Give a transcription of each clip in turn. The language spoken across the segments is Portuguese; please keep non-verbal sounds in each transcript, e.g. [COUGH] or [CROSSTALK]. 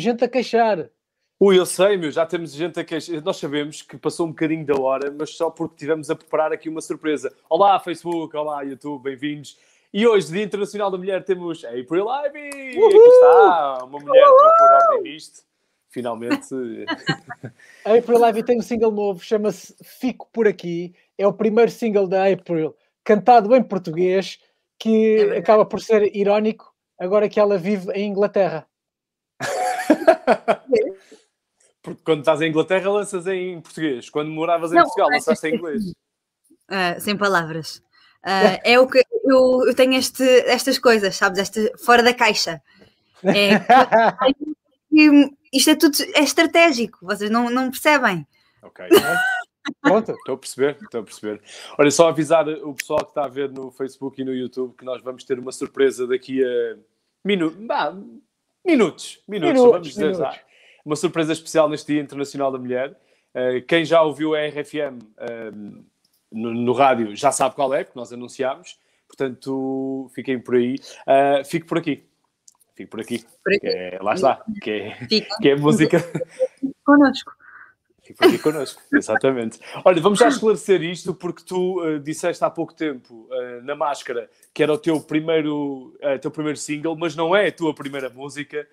gente a queixar. Ui, eu sei, meu, já temos gente a queixar. Nós sabemos que passou um bocadinho da hora, mas só porque tivemos a preparar aqui uma surpresa. Olá, Facebook, olá, YouTube, bem-vindos. E hoje, Dia Internacional da Mulher, temos a April Ivy. Uhul! Aqui está, uma mulher Uhul! para pôr ordem nisto. Finalmente. [LAUGHS] a April Ivy tem um single novo, chama-se Fico Por Aqui. É o primeiro single da April, cantado em português, que é acaba por ser irónico, agora que ela vive em Inglaterra. [LAUGHS] Porque quando estás em Inglaterra, lanças em português. Quando moravas em não, Portugal, é lançaste em assim. inglês. Uh, sem palavras. Uh, é o que eu, eu tenho este, estas coisas, sabes? Este, fora da caixa. É, [LAUGHS] isto é tudo é estratégico, vocês não, não percebem. Ok. Pronto, estou a perceber, estou a perceber. Olha, só avisar o pessoal que está a ver no Facebook e no YouTube que nós vamos ter uma surpresa daqui a minuto, Minutos, minutos, minutos vamos dizer minutos. já. Uma surpresa especial neste Dia Internacional da Mulher. Uh, quem já ouviu a RFM uh, eh, no, no, rádio já sabe qual é, porque nós anunciámos. Portanto, fiquem por aí. Uh, fico por aqui. Fico por aqui. Por aqui. É, lá está. Que é, que é música. Fico aqui connosco, [LAUGHS] exatamente. Olha, vamos já esclarecer isto, porque tu uh, disseste há pouco tempo, uh, na Máscara, que era o teu primeiro, uh, teu primeiro single, mas não é a tua primeira música.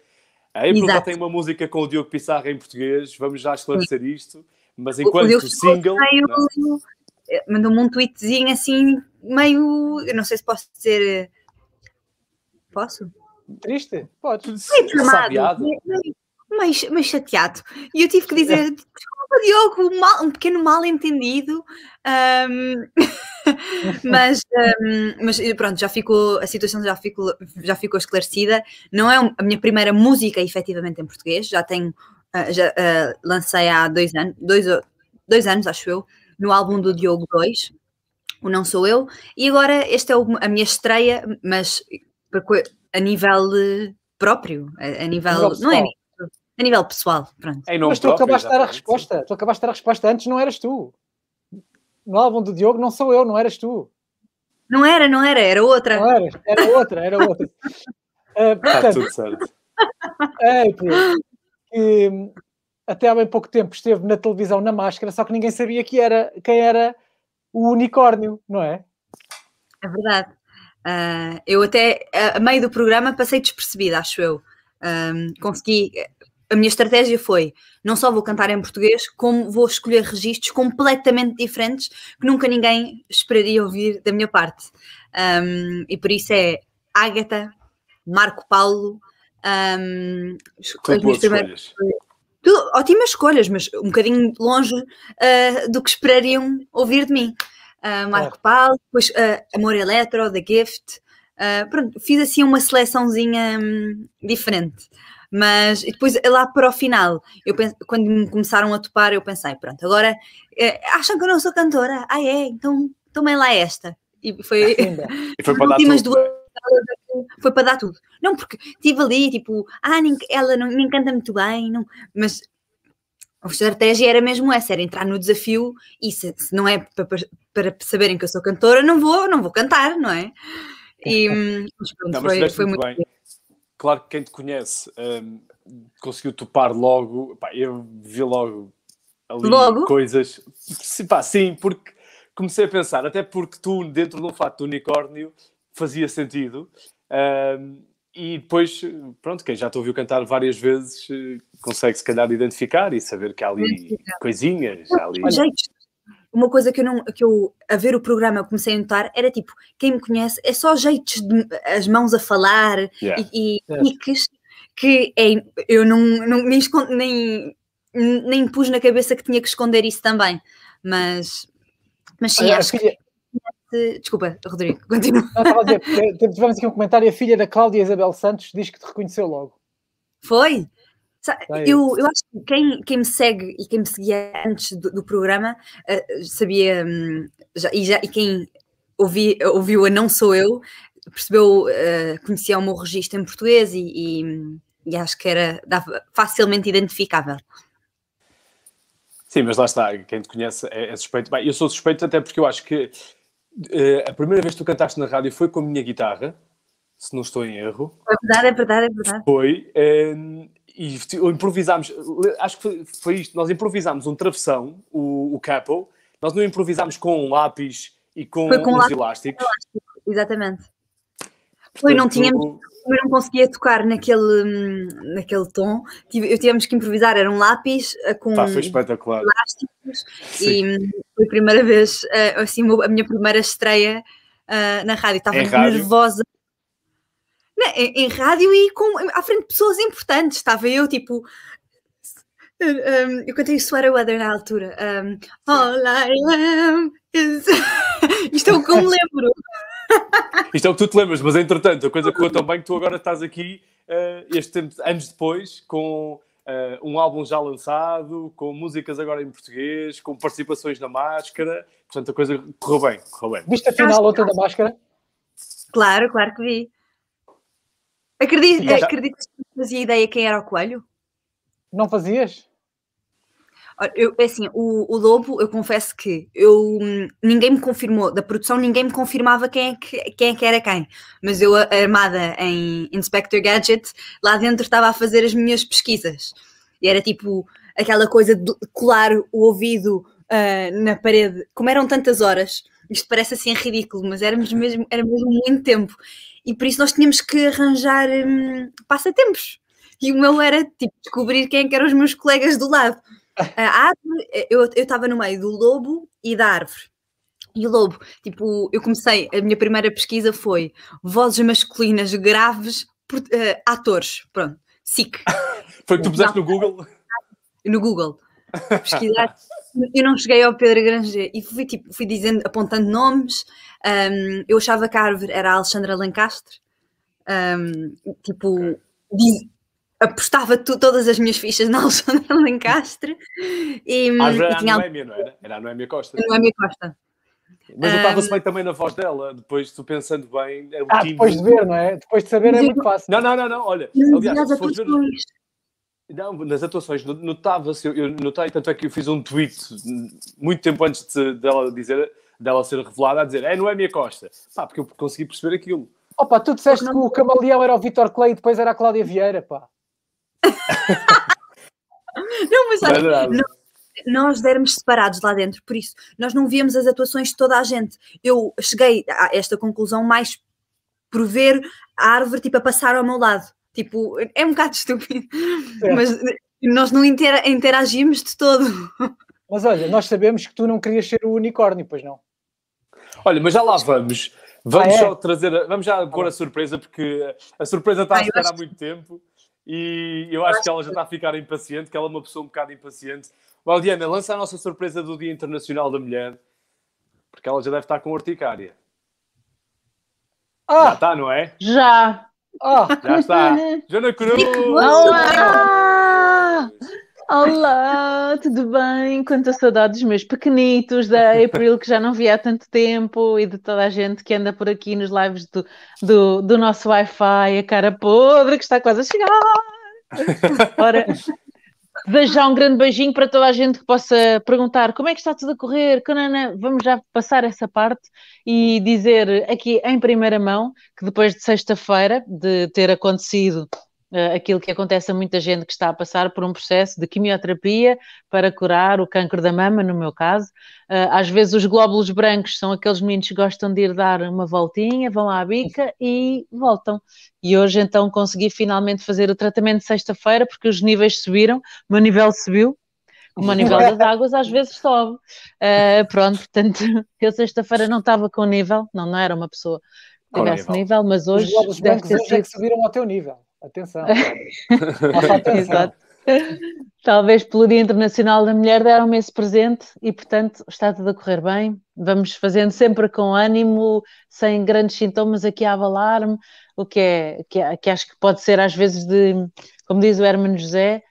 A April já tem uma música com o Diogo Pissarra em português, vamos já esclarecer Sim. isto. Mas enquanto single... Não... É? Mandou-me um tweetzinho assim, meio... Eu não sei se posso dizer... Posso? Triste? Podes. Reclamado meio, mais chateado. E eu tive que dizer: desculpa, Diogo, um, mal, um pequeno mal entendido. Um, [LAUGHS] mas, um, mas eh, pronto, já ficou, a situação já ficou, já ficou esclarecida. Não é a minha primeira música efetivamente em português, já tenho. Ah, já uh, lancei há dois anos, dois, dois anos, acho eu, no álbum do Diogo 2, o Não Sou Eu, e agora esta é a minha estreia, mas eh, a nível eh, próprio, a, nível. Não é, a nível pessoal, pronto. Mas tu próprio, acabaste de dar a resposta, sim. tu acabaste de dar a resposta antes, não eras tu. No álbum do Diogo não sou eu, não eras tu. Não era, não era, era outra. Não era, era outra, era outra. uh, [LAUGHS] portanto, tudo certo. [LAUGHS] É, que até há bem pouco tempo esteve na televisão na máscara, só que ninguém sabia que era, quem era o unicórnio, não é? É verdade. Uh, eu até, a meio do programa, passei despercebida, acho eu. Um, ah, consegui a minha estratégia foi não só vou cantar em português, como vou escolher registros completamente diferentes que nunca ninguém esperaria ouvir da minha parte. Um, e por isso é Ágata, Marco Paulo, um, as primeiras... Tudo, ótimas escolhas, mas um bocadinho longe uh, do que esperariam ouvir de mim. Uh, Marco é. Paulo, depois uh, Amor Eletro, The Gift. pronto, fiz assim uma seleçãozinha um, diferente. Mas e depois lá para o final, eu penso, quando me começaram a topar, eu pensei, pronto, agora é, acham que eu não sou cantora? Ah, é, então tomem então é lá esta. E foi, [LAUGHS] e [LAUGHS] foi para dar tudo. duas foi para dar tudo. Não, porque estive ali, tipo, ah, nem, ela não, nem canta muito bem, não, mas a estratégia era mesmo essa, era entrar no desafio e se, se não é para, para, saberem que eu sou cantora, não vou, não vou cantar, não é? E, [LAUGHS] hum, mas pronto, não, mas foi, foi muito bem. bem claro que quem te conhece um, conseguiu topar logo. Pá, eu vi logo ali logo? coisas. Sim, pá, sim, porque comecei a pensar, até porque tu, dentro do fato do unicórnio, fazia sentido. Um, e depois, pronto, quem já te ouviu cantar várias vezes eh, consegue se calhar identificar e saber que há ali coisinhas, há ali jeitos, uma coisa que eu, não, que eu, a ver o programa, eu comecei a notar era tipo: quem me conhece é só jeitos, de, as mãos a falar yeah. e, piques yeah. que é, eu não, não me escondo, nem, nem pus na cabeça que tinha que esconder isso também. Mas, mas sim, Olha, acho filha... que. É desculpa, Rodrigo, [LAUGHS] continua. Eh, tivemos aqui um comentário. A filha da Cláudia Isabel Santos diz que te reconheceu logo. Foi? Eu, eu acho que quem, quem me segue e quem me seguia antes do, do programa uh, sabia, um, já, e, já, e quem ouvi, ouviu a Não Sou Eu percebeu, uh, conhecia o meu registro em português e, e, e acho que era dava, facilmente identificável. Sim, mas lá está, quem te conhece é, é suspeito. Bem, eu sou suspeito até porque eu acho que uh, a primeira vez que tu cantaste na rádio foi com a minha guitarra, se não estou em erro. É verdade, é verdade, é verdade. Foi. Uh, e improvisámos, acho que foi, isto, nós improvisámos um travessão, o, o capo, nós não improvisámos com um lápis e com, foi com os elásticos. Elástico, exatamente. Portanto, foi, não tínhamos, eu não conseguia tocar naquele, naquele tom, eu tivemos que improvisar, era um lápis eh, com tá, foi espetacular. elásticos Sim. e foi a primeira vez, eh, assim, a minha primeira estreia eh, na rádio, estava nervosa na, em, em, rádio e com, à frente de pessoas importantes. Estava eu, tipo. Um, eh, eh, eu cantei o Sweater Weather na altura. Um, ehm, All I am is. [LAUGHS] Isto é o que eu me lembro. [LAUGHS] Isto é o que tu te lembras, mas entretanto, a coisa correu [LAUGHS] tão bem que tu agora estás aqui, uh, este tempo, anos depois, com. Uh, um álbum já lançado, com músicas agora em português, com participações na máscara, portanto a coisa correu bem, correu bem. Viste a final outra da máscara? Claro, claro que vi. Acredito, já... acreditas que fazia ideia quem era o coelho? Não fazias? Eu, é assim, o, o, Lobo, eu confesso que eu, hum, ninguém me confirmou, da produção ninguém me confirmava quem é que, quem é que era quem, mas eu, armada em Inspector Gadget, lá dentro estava a fazer as minhas pesquisas. E era tipo aquela coisa de colar o ouvido uh, na parede. Como eram tantas horas, isto parece assim ridículo, mas éramos mesmo, era mesmo muito tempo e por isso nós tínhamos que arranjar hum, passatempos. E o meu era tipo descobrir quem é eram os meus colegas do lado. [LAUGHS] A árvore, eu estava no meio do lobo e da árvore. E o lobo, tipo, eu comecei, a minha primeira pesquisa foi vozes masculinas graves, por, uh, atores, pronto, SIC. [LAUGHS] foi que tu puseste no Google? No Google. [LAUGHS] Pesquisar eu não cheguei ao Pedro Granger e fui, tipo, fui dizendo, apontando nomes. Um, eu achava que a árvore era a Alexandra Lancastre. Um, tipo, okay. diz, apostava tu, todas as minhas fichas na [LAUGHS] Alexandra Lancastre. E, a árvore era tinha a Noémia, não era? Era a Noémia Costa. A Noémia Costa. Mas notava-se um... bem também na voz dela, depois tu pensando bem, é um ah, depois de ver, não é? Depois de saber é muito fácil. Não, não, não, não. olha, aliás, se fores ver, não, nas atuações notava-se, eu, notei, tanto é que eu fiz um tweet muito tempo antes de, dela dizer dela ser revelada a dizer é minha Costa. Pá, porque eu consegui perceber aquilo. Opa, tu disseste não... que o camaleão era o Vitor Clay e depois era a Cláudia Vieira, pá. [LAUGHS] não, mas olha, não, nós dermos separados lá dentro, por isso nós não víamos as atuações de toda a gente. Eu cheguei a esta conclusão mais por ver a árvore tipo a passar ao meu lado. Tipo, é um bocado [LAUGHS] estúpido, é. mas eh, nós não interagimos de todo. [LAUGHS] Mas olha, nós sabemos que tu não querias ser o unicórnio, pois não? Olha, mas já lá vamos. Vamos ah, é? só trazer, vamos já pôr a tá surpresa, porque a surpresa está ah, a esperar há muito tempo e eu acho que ela já está a ficar impaciente, que ela é uma pessoa um bocado impaciente. Valdiana, lança a nossa surpresa do Dia Internacional da Mulher, porque ela já deve estar com urticária. Ah, já está, não é? Já. Oh. já está. Jana Cruz. Olá! Olá, tudo bem? Quantas saudades meus pequenitos da April que já não vi há tanto tempo e de toda a gente que anda por aqui nos lives do, do, do nosso Wi-Fi, a cara podre que está quase a chegar. Ora, Deixar um grande beijinho para toda a gente que possa perguntar como é que está tudo a correr, Canana. Vamos já passar essa parte e dizer aqui em primeira mão que depois de sexta-feira, de ter acontecido uh, aquilo que acontece a muita gente que está a passar por um processo de quimioterapia para curar o cancro da mama, no meu caso. Uh, às vezes os glóbulos brancos são aqueles meninos que gostam de ir dar uma voltinha, vão à bica e voltam. E hoje então consegui finalmente fazer o tratamento de sexta-feira porque os níveis subiram, o meu nível subiu, como o nível das águas às vezes sobe. Uh, pronto, portanto, [LAUGHS] eu sexta-feira não estava com nível, não, não era uma pessoa que tivesse nível? nível? mas hoje. Os deve ter sido... é que subiram ao teu nível. Atenção. atenção. [LAUGHS] Exato. Talvez pelo Dia Internacional da Mulher deram-me esse presente e, portanto, está tudo a correr bem. Vamos fazendo sempre com ânimo, sem grandes sintomas aqui a abalar-me, o que, é, que, é, que acho que pode ser às vezes de, como diz o Hermano José,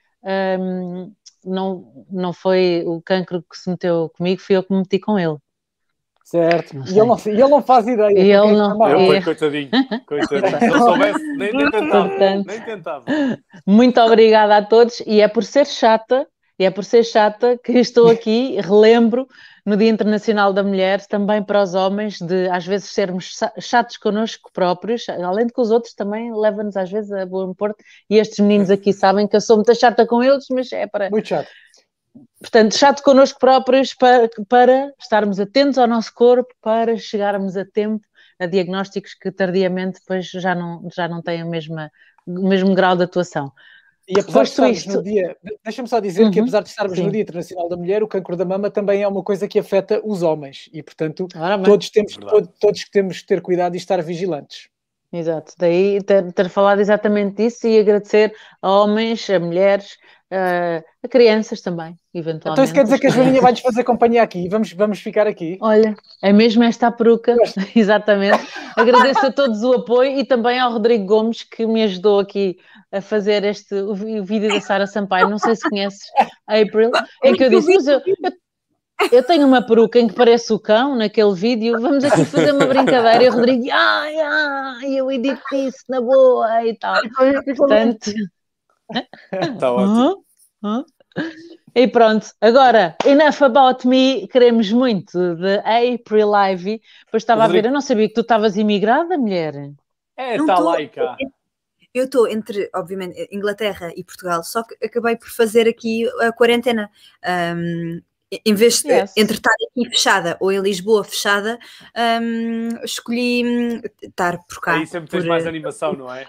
um, não, não foi o cancro que se meteu comigo, fui eu que me meti com ele. Certo. E ele, não, ele não faz ideia. E ele é não. coitadinho. [LAUGHS] coitadinho. Se soubesse, nem, nem tentava. Portanto, nem tentava. Muito obrigada a todos e é por ser chata, e é por ser chata que estou aqui, relembro, no Dia Internacional da Mulher, também para os homens, de às vezes sermos chatos connosco próprios, além de que os outros também levam-nos às vezes a Boa porto, e estes meninos aqui sabem que eu sou muito chata com eles, mas é para... Muito chato portanto, chato connosco próprios para, para estarmos atentos ao nosso corpo, para chegarmos a tempo a diagnósticos que tardiamente depois já não, já não têm a mesma, o mesmo grau de atuação. E apesar Posto de estarmos isto... no dia, deixa-me só dizer uhum. que apesar de estarmos Sim. no Dia Internacional da Mulher, o cancro da mama também é uma coisa que afeta os homens e, portanto, todos temos, é todos, todos temos que ter cuidado e estar vigilantes. Exato, daí ter, ter, falado exatamente disso e agradecer a homens, a mulheres, Uh, a crianças também, eventualmente. Então isso quer dizer que a Joaninha vai-nos fazer companhia aqui, vamos, vamos ficar aqui. Olha, é mesmo esta a peruca, [LAUGHS] exatamente. Agradeço a todos o apoio e também ao Rodrigo Gomes que me ajudou aqui a fazer este o, o vídeo da Sara Sampaio, não sei se conheces, April, é que eu disse, mas eu, eu eu tenho uma peruca em que parece o cão naquele vídeo, vamos aqui fazer uma brincadeira. E o Rodrigo, ai, ai, eu edito isso na boa e tal. Portanto, Está [LAUGHS] ótimo. E pronto, agora, enough about me, queremos muito de April Live. Pois estava Rodrigo. a ver, eu não sabia que tu estavas imigrada, mulher. É, está lá Eu estou entre, obviamente, Inglaterra e Portugal, só que acabei por fazer aqui a quarentena. Um, em vez de yes. entre estar aqui fechada ou em Lisboa fechada, um, escolhi hum, estar por cá. Aí sempre tens por, mais animação, não é?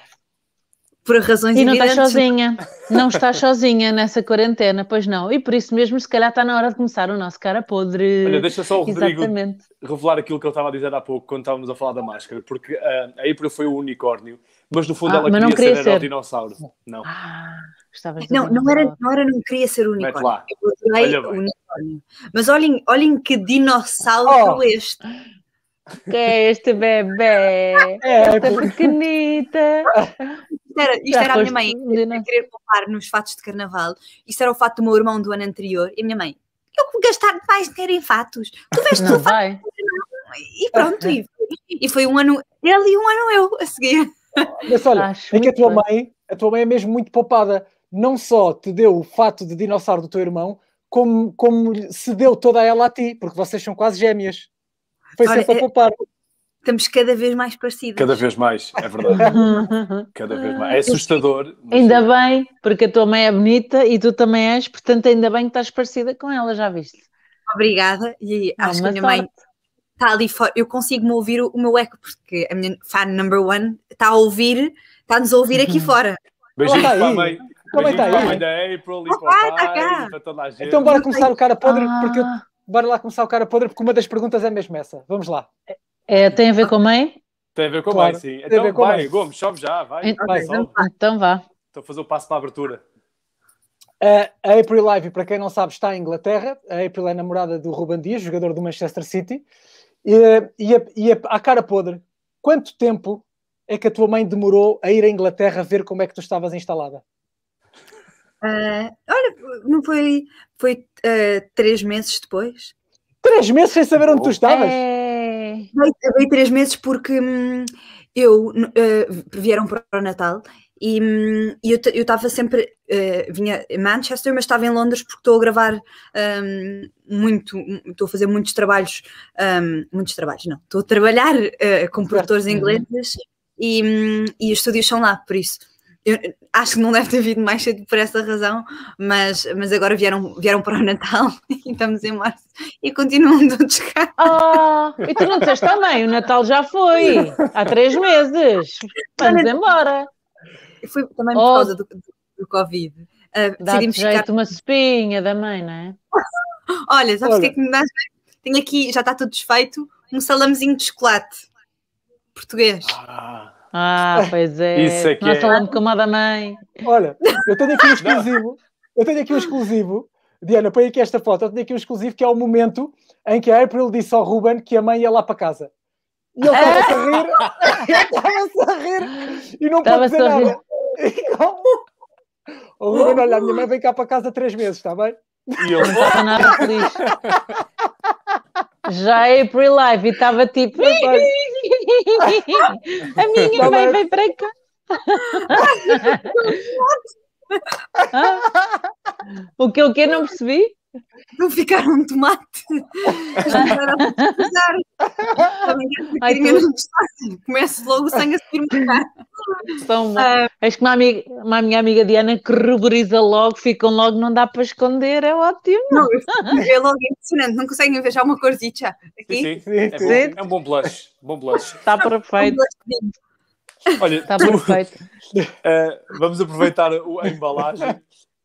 por razões E não evidentes. estás sozinha, não está sozinha nessa quarentena, pois não. E por isso mesmo, se calhar, está na hora de começar o nosso cara podre. Olha, deixa só o Rodrigo Exatamente. revelar aquilo que eu estava a dizer há pouco, quando estávamos a falar da máscara, porque uh, a April foi o unicórnio, mas no fundo ah, ela queria, não queria ser, ser. o dinossauro. Não. Ah, não, não era, não era, não queria ser o unicórnio. Lá. Eu olha unicórnio. Mas olhem, olhem que dinossauro oh. este que é este bebê? É, esta pequenita. Isto era, isto era a minha mãe a querer poupar nos fatos de carnaval. Isto era o fato do meu irmão do ano anterior. E a minha mãe, eu vou gastar mais dinheiro em fatos. Tu vês o fato e pronto. E, e, foi um ano ele e um ano eu a seguir. Mas olha, Acho é que a tua mãe, a tua mãe é mesmo muito poupada. Não só te deu o fato de dinossauro do teu irmão, como, como se deu toda ela a ti, porque vocês são quase gêmeas. Foi Ora, é, poupar. Estamos cada vez mais parecidos. Cada vez mais, é verdade. [LAUGHS] cada vez mais. É assustador. Ainda bem, porque a tua mãe é bonita e tu também és, portanto, ainda bem que estás parecida com ela, já viste? Obrigada. E é acho que a minha sorte. mãe está ali fora. Eu consigo-me ouvir o, meu eco, porque a minha fan number one está a ouvir, está-nos a ouvir aqui uhum. fora. Beijinho está tá para a mãe. Também está aí. a mãe da April tá e para toda a então gente. Então bora começar o cara podre, porque eu ah bora lá começar o cara podre, porque uma das perguntas é mesmo essa. Vamos lá. É, tem a ver com a mãe? Tem a ver com a claro. mãe, sim. Tem então, vai, Gomes, chove já, vai. Então, vai, então, vá. então vá. fazer o passo para a abertura. a April Live, para quem não sabe, está em Inglaterra. A April é namorada do Ruben Dias, jogador do Manchester City. E, e, a, e a, a cara podre, quanto tempo é que a tua mãe demorou a ir à Inglaterra ver como é que tu estavas instalada? Uh, olha, não foi, foi uh, três meses depois? Três meses sem saber onde tu estavas? É... Foi três meses porque hum, eu uh, vieram para o Natal e hum, eu estava sempre, vinha em Manchester, mas estava em Londres porque estou a gravar um, muito, estou a fazer muitos trabalhos, um, muitos trabalhos, não, estou a trabalhar com produtores ingleses e, hum, e os estúdios são lá, por isso. Eu acho que não deve ter vindo mais cedo por essa razão, mas, mas agora vieram, vieram para o Natal [LAUGHS] e estamos em março e continuam todos cá. oh e tu não disseste também, o Natal já foi, há três meses. Vamos embora. fui também por oh. causa do, do, do Covid. Uh, ah, decidimos jeito ficar... uma espinha da mãe, não é? [LAUGHS] Olha, sabes o que é que me dás? Tenho aqui, já está tudo desfeito, um salamezinho de chocolate português. Ah. Ah, é- pois é. Isso é que Nós é. falamos com a da mãe. Olha, eu tenho aqui um [LAUGHS] exclusivo. eu tenho aqui um exclusivo. Diana, põe aqui esta foto. Eu tenho aqui um exclusivo que é o momento em que a April disse ao Ruben que a mãe ia lá para casa. E ele estava a rir. [LAUGHS] estava a rir. E não pode dizer nada. O oh, Ruben, olha, a minha mãe vem cá para casa três meses, está bem? E eu... Não nada feliz. [LAUGHS] Já é pre-live e estava tipo. a minha mãe vem para cá. [LAUGHS] o que o que não percebi? não ficar um tomate. Ai, tu... Começo logo sem a seguir São uma... Acho ah. que uma, amiga, uma minha amiga Diana que ruboriza logo, ficam logo, não dá para esconder, é ótimo. Não, é logo impressionante, não conseguem ver já uma corzinha aqui. Sim, sim. É, bom, é um bom blush, bom blush. Está perfeito. Olha, está tu... perfeito. Uh, [LAUGHS] vamos aproveitar a embalagem.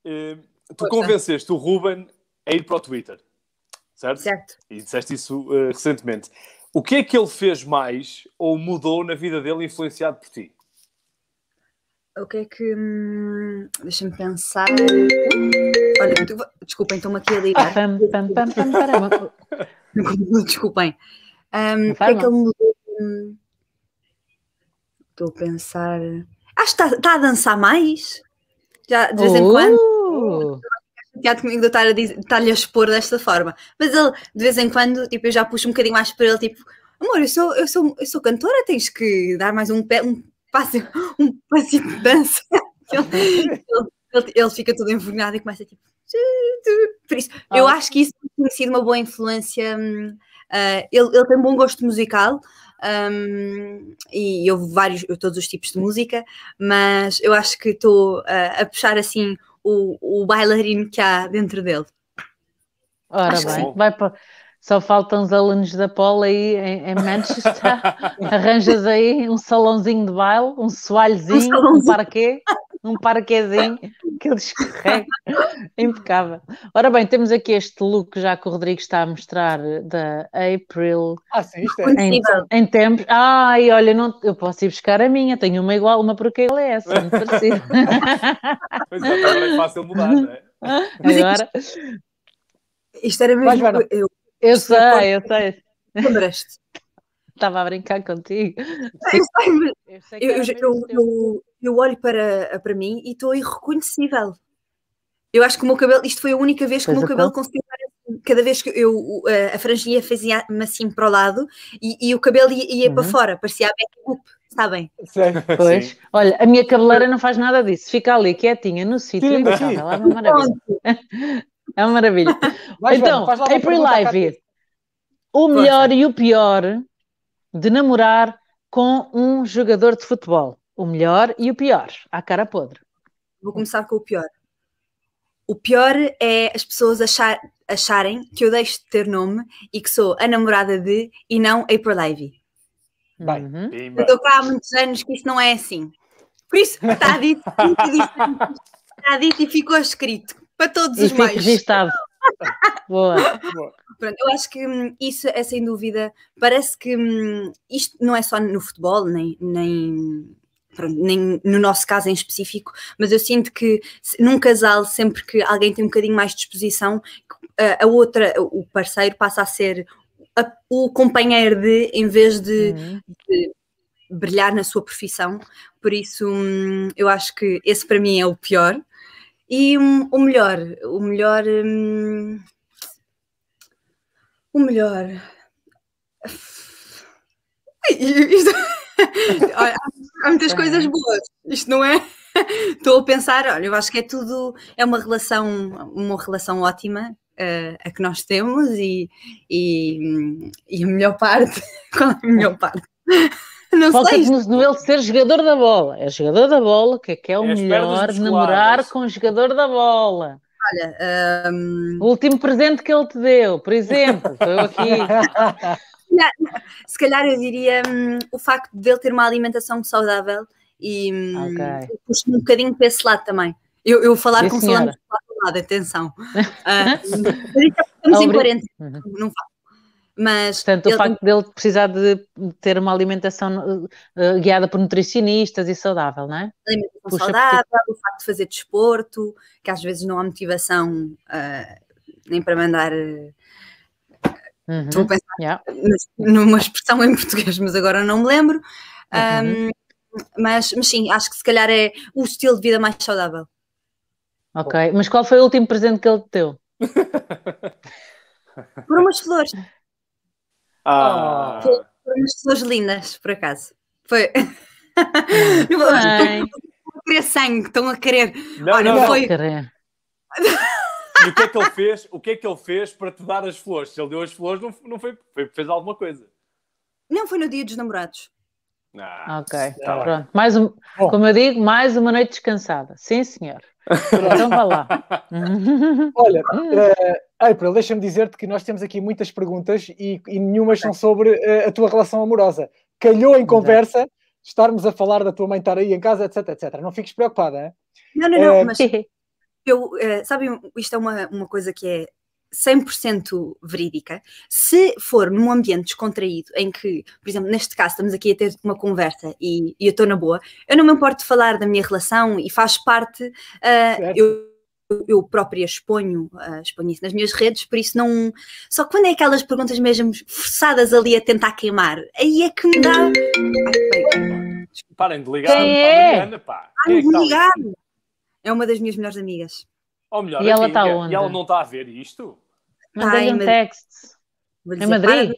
Uh, tu Poxa. convenceste o Ruben é ir para o Twitter, certo? Certo. E disseste isso uh, recentemente. O que é que ele fez mais ou mudou na vida dele influenciado por ti? O que é que. Hum, Deixa-me pensar. Olha, tu... desculpem, estou-me aqui a ligar. [LAUGHS] desculpem. Um, o que é que ele mudou? Estou a pensar. Acho que está, a dançar mais. Já de vez em oh. quando. Uh! chateado comigo de estar a estar-lhe a expor desta forma. Mas ele, de vez em quando, tipo, eu já puxo um bocadinho mais para ele, tipo, amor, eu sou, eu sou, eu sou cantora, tens que dar mais um, pé, um, passo, [LAUGHS] um passinho de dança. [LAUGHS] ele, ele, ele, fica todo envergonhado e começa tipo. Por isso, eu ah. acho que isso tem sido uma boa influência. Uh, ele, ele tem bom gosto musical. Um, e eu vários, eu, todos os tipos de música, mas eu acho que estou uh, a puxar assim o, o bailarino que há dentro dele. Ora Acho bem, vai para. Só faltam os alunos da Paula aí em, em Manchester. [LAUGHS] Arranjas aí um salãozinho de baile, um soalhozinho, um, um paraquê. [LAUGHS] num parquezinho que ele escorrega. É impecável. Ora bem, temos aqui este look já que o Rodrigo está a mostrar da April. Ah, sim, isto é. Em, em tempos. Ai, olha, não, eu posso ir buscar a minha, tenho uma igual, uma porque ele é essa, Não parecida. [LAUGHS] pois é, agora é fácil mudar, não é? [LAUGHS] Agora. Isto, era mesmo. Vai, eu, eu sei, eu sei. Lembraste? Estava a brincar contigo. Eu, sei, eu, eu, eu, eu olho para, para mim e estou irreconhecível. Eu acho que o meu cabelo, isto foi a única vez que o meu cabelo conseguiu assim, cada vez que eu a franjinha fazia-me assim para o lado e, e o cabelo ia, ia uhum. para fora, parecia a Betty Boop, sabem? Pois, Sim. olha, a minha cabeleira não faz nada disso, fica ali quietinha no sítio, é uma maravilha. É uma maravilha. [LAUGHS] então, João, April Live, o melhor e o pior de namorar com um jogador de futebol. O melhor e o pior, à cara podre. Vou começar com o pior. O pior é as pessoas achar, acharem que eu deixo de ter nome e que sou a namorada de e não April Ivy. Bem, uhum. eu estou cá há muitos anos que isso não é assim. Por isso está [LAUGHS] dito, está dito e ficou escrito para todos e os mais. Registado. Boa. Boa. Pronto, eu acho que hum, isso é sem dúvida. Parece que hum, isto não é só no futebol, nem, nem pronto, nem no nosso caso em específico, mas eu sinto que num casal, sempre que alguém tem um bocadinho mais de disposição, a, a outra, o parceiro passa a ser a, o companheiro de, em vez de, uhum. de brilhar na sua profissão, por isso hum, eu acho que esse para mim é o pior. E hum, o melhor, o melhor. Hum, o melhor. Ai, isto... [LAUGHS] olha, há muitas coisas uhum. boas. Isto não é. [LAUGHS] Estou a pensar, olha, eu acho que é tudo, é uma relação, uma relação ótima uh, a que nós temos e, e, e, a melhor parte, [LAUGHS] qual é a melhor parte? Não Foca-nos no ele ser jogador da bola. É jogador da bola que é, que é o é melhor namorar com o jogador da bola. Olha, um... Ehm, o último presente que ele te deu, por exemplo, estou aqui calhar, se calhar eu diria hum, o facto de ele ter uma alimentação saudável e hum, okay. puxo-me um bocadinho para esse lado também. Eu, eu falar com o do lado, atenção. Uh, [LAUGHS] estamos em 40, uhum. não falo. Mas Portanto, o facto dele precisar de ter uma alimentação uh, guiada por nutricionistas e saudável, não é? Alimentação Puxa saudável, o facto de fazer desporto, que às vezes não há motivação uh, nem para mandar uh, Uhum. Estou a pensar yeah. numa expressão em português, mas agora não me lembro. Uhum. Um, mas, mas sim, acho que se calhar é o estilo de vida mais saudável. Ok, mas qual foi o último presente que ele te deu? [LAUGHS] por umas flores. Ah. por umas flores lindas, por acaso. Foi. [LAUGHS] Estão a querer sangue, estão a querer. Não, Olha, não, não, foi. Não. [LAUGHS] E o que é que ele fez? O que é que ele fez para te dar as flores? Se ele deu as flores, não, não foi, foi fez alguma coisa. Não foi no dia dos namorados. Ah, ok, tá, tá pronto. Mais um, como eu digo, mais uma noite descansada. Sim, senhor. Então vá lá. [LAUGHS] Olha, uh, April, deixa-me dizer-te que nós temos aqui muitas perguntas e, e nenhumas são sobre uh, a tua relação amorosa. Calhou em conversa estarmos a falar da tua mãe estar aí em casa, etc, etc. Não fiques preocupada, hein? Não, não, não, uh, mas eu, eh, sabem, isto é uma, uma coisa que é 100% verídica, se for num ambiente descontraído, em que, por exemplo, neste caso estamos aqui a ter uma conversa e, e eu estou na boa, eu não me importo de falar da minha relação e faz parte, uh, eu, eu própria exponho, uh, exponho isso nas minhas redes, por isso não. Só quando é aquelas perguntas mesmo forçadas ali a tentar queimar, aí é que me dá. Ai, Parem de ligar, Quem é? Mariana, pá. Parem é de tá ligar é uma das minhas melhores amigas. Ou melhor, e ela está onde? E ela não está a ver isto? Tá Mandei um texto. Em Madrid?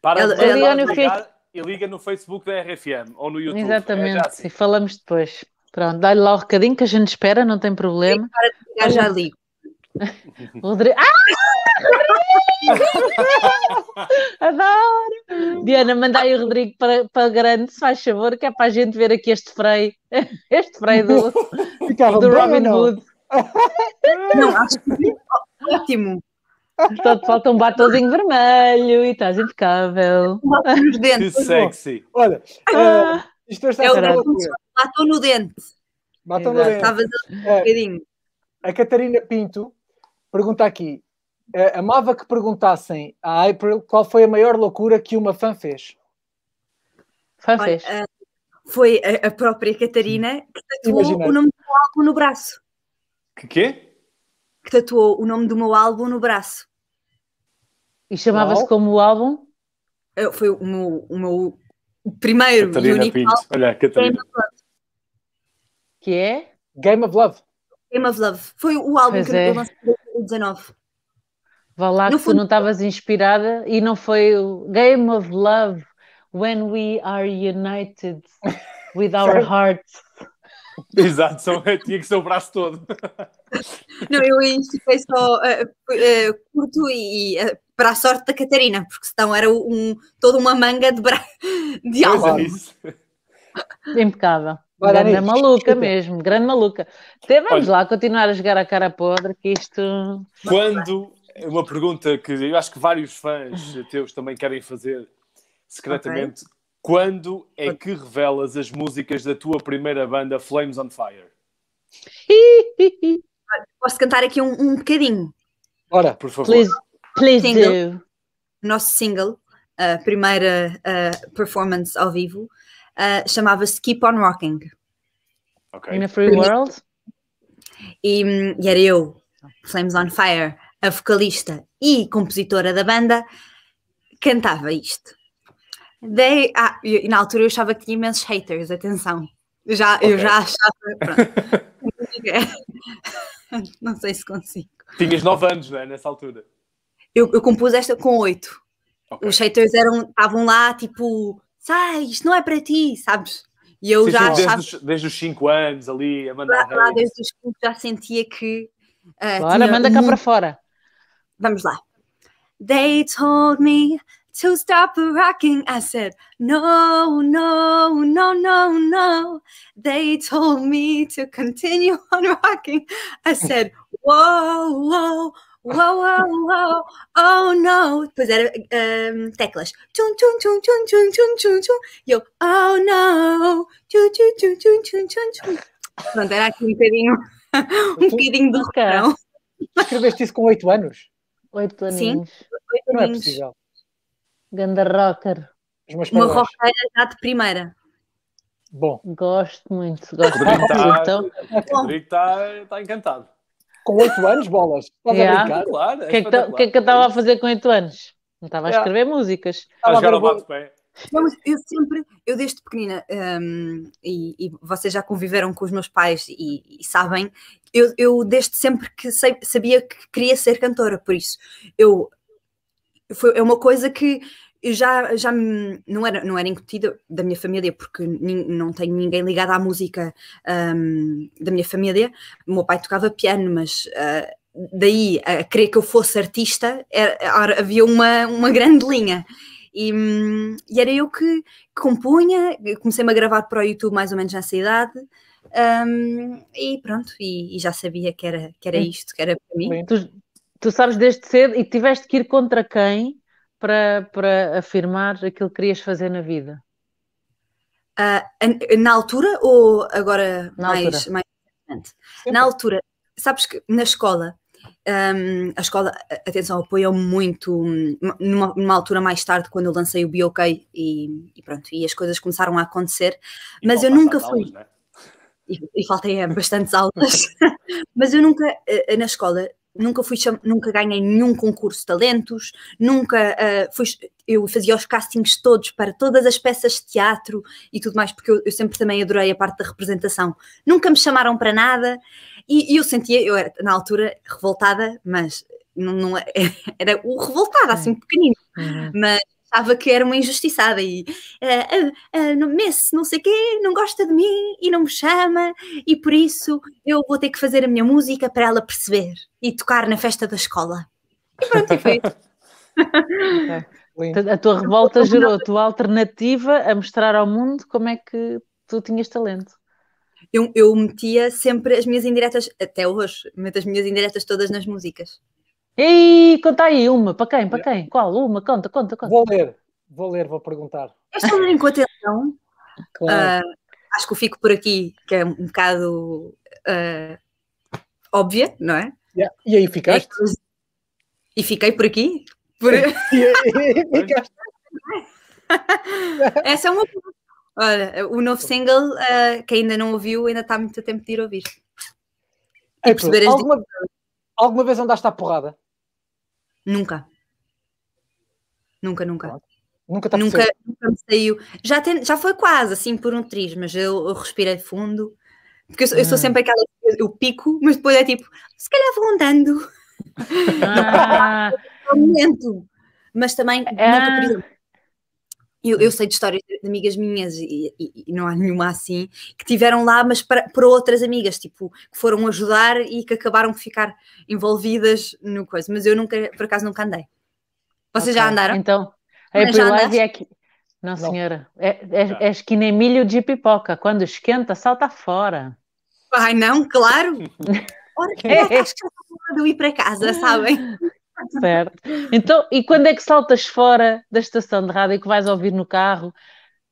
Para, de... para ela, ela e liga no Facebook da RFM ou no YouTube. É Exatamente, é assim. e falamos depois. Pronto, dá-lhe lá o um recadinho que a gente espera, não tem problema. Sim, para de ligar, já ligo. [LAUGHS] Rodrigo. Ah! [LAUGHS] Adoro! Diana, mandai o Rodrigo para, para grande, se faz favor, que é para a gente ver aqui este freio, [LAUGHS] este freio do, [LAUGHS] do Robin Hood. Não, acho que ótimo. Portanto, falta um batonzinho vermelho e estás impecável. Que sexy. Olha, uh, isto está é o batom no dente. Batom no dente. a... um eh, bocadinho. A Catarina Pinto pergunta aqui: eh, amava que perguntassem à April qual foi a maior loucura que uma fã fez. Fã Olha, fez. Eh, foi a, própria Catarina que tatuou Imaginei. o nome do álbum no braço. Que quê? Que tatuou o nome do meu álbum no braço. E chamava-se como o álbum? Eu, eh, foi o meu, o meu primeiro Catarina e único Pinto. álbum. Olha, Catarina. Que é? Game of Love. Game of Love. Foi o álbum pois que é. eu lancei em 2019. Vá lá que fundo... tu não estavas inspirada e não foi o Game of Love When We Are United with [LAUGHS] Our Hearts. Exato, só, tinha que ser o braço todo. [LAUGHS] Não, eu fiquei só uh, uh, curto e uh, para a sorte da Catarina, porque senão era um, toda uma manga de, bra... [LAUGHS] de algo. É Impecável. Grande maluca mesmo, grande maluca. Até vamos Olha, lá continuar a jogar a cara podre, que isto. Quando é uma pergunta que eu acho que vários fãs teus também querem fazer secretamente. Okay. Quando é que revelas as músicas da tua primeira banda, Flames on Fire? [LAUGHS] Posso cantar aqui um, um bocadinho? Ora, por favor. Please, please single, do. Nosso single, a uh, primeira uh, performance ao vivo, uh, chamava-se Keep on Rocking. Okay. In a Free World? E, e era eu, Flames on Fire a vocalista e compositora da banda, cantava isto. Dei, ah, eu, na altura eu achava que tinha imensos haters, atenção. Eu já, okay. eu já achava. [LAUGHS] não sei se consigo. Tinhas 9 anos, não é? Nessa altura. Eu, eu compus esta com 8. Okay. Os haters eram, estavam lá, tipo, sai, isto não é para ti, sabes? E eu Sim, já desde, achava... os, desde os 5 anos ali, a mandar. Lá, lá, desde os 5 já sentia que. Uh, ah, claro, manda cá para fora. vamos lá. They told me to stop rocking. I said, no, no, no, no, no. They told me to continue [LAUGHS] on rocking. I said, whoa, whoa, whoa, whoa, whoa. oh no. Depois era um, teclas. Tchum, tchum, tchum, tchum, tchum, tchum, tchum, tchum. E eu, oh no. Tchum, tchum, tchum, tchum, tchum, Pronto, era aqui um bocadinho, um bocadinho do Escreveste isso com oito anos? Oito anos. Sim, oito não é possível. Ganda rocker. Uma roqueira já de primeira. Bom. Gosto muito. Gosto muito. Tá- então... O [LAUGHS] Rodrigo está tá encantado. Com oito anos, bolas. Estás yeah. a brincar? Claro, é o que é que, tá- é eu estava a fazer com oito anos? Não estava a escrever músicas. Estava a jogar o bate-pé. Não, eu sempre, eu desde pequenina, um, e, e, vocês já conviveram com os meus pais e, e sabem, eu, eu, desde sempre que sei, sabia que queria ser cantora, por isso eu foi, é uma coisa que já, já não era, não era incutida da minha família, porque nin, não tenho ninguém ligado à música um, da minha família. O meu pai tocava piano, mas uh, daí a crer que eu fosse artista era, é, era, havia uma, uma grande linha. E, e era eu que, compunha, comecei-me a gravar para o YouTube mais ou menos nessa idade. Um, e pronto, e, e, já sabia que era, que era isto, que era para mim. Tu, tu sabes desde cedo e tiveste que ir contra quem para, para afirmar aquilo que querias fazer na vida? Uh, na altura ou agora na mais, altura. mais Na altura, sabes que na escola um, a escola, atenção, apoiou muito hum, numa, numa, altura mais tarde, quando eu lancei o BOK e, e pronto, e as coisas começaram a acontecer, e mas eu nunca fui. Aulas, né? e, e é, bastantes aulas, [LAUGHS] mas eu nunca, eh, eh, na escola, nunca fui nunca ganhei nenhum concurso de talentos, nunca uh, fui, eu fazia os castings todos para todas as peças de teatro e tudo mais, porque eu, eu sempre também adorei a parte da representação. Nunca me chamaram para nada e, e eu sentia, eu era na altura revoltada, mas não, não é, [LAUGHS] era o revoltada, assim pequenino, uhum. mas achava que era uma injustiçada e uh, uh, uh, não sei quê, não gosta de mim e não me chama e por isso eu vou ter que fazer a minha música para ela perceber e tocar na festa da escola. E pronto, e foi. [LAUGHS] a tua revolta gerou a tua alternativa a mostrar ao mundo como é que tu tinhas talento eu, eu metia sempre as minhas indiretas, até hoje, meto as minhas indiretas todas nas músicas. E conta aí uma, para quem? Para quem? Qual? Uma, conta, conta, conta. Vou ler, vou ler, vou perguntar. Esta lerem com atenção. Claro. Uh, acho que eu fico por aqui, que é um bocado uh, óbvia, não é? Yeah. E aí ficaste? É que... E fiquei por aqui. Por... [LAUGHS] Essa é uma pergunta. Olha, o novo single, uh, que ainda não ouviu, ainda está muito tempo de ir ouvir. É as alguma, alguma vez andaste à porrada? Nunca. Nunca, nunca. Nunca, tá nunca, nunca me saiu. Já, tem, já foi quase, assim, por um triz, mas eu, eu respirei fundo. Porque eu sou, hum. eu sou sempre aquela que eu pico, mas depois é tipo, se calhar vou andando. Ah. momento. mas também, ah. nunca, por exemplo, eu, eu, hum. sei de histórias de amigas minhas, e, e, e, não há nenhuma assim, que tiveram lá, mas para, para outras amigas, tipo, que foram ajudar e que acabaram de ficar envolvidas no coisa. Mas eu nunca, por acaso, nunca andei. Vocês okay. já andaram? Então, a Epilásia é aqui. Não, senhora. É, é, é, é que nem milho de pipoca. Quando esquenta, salta fora. Ai, não, claro. [LAUGHS] Ora, é. acho que eu estou ir para casa, [LAUGHS] sabem? certo. Então, e quando é que saltas fora da estação de rádio que vais ouvir no carro?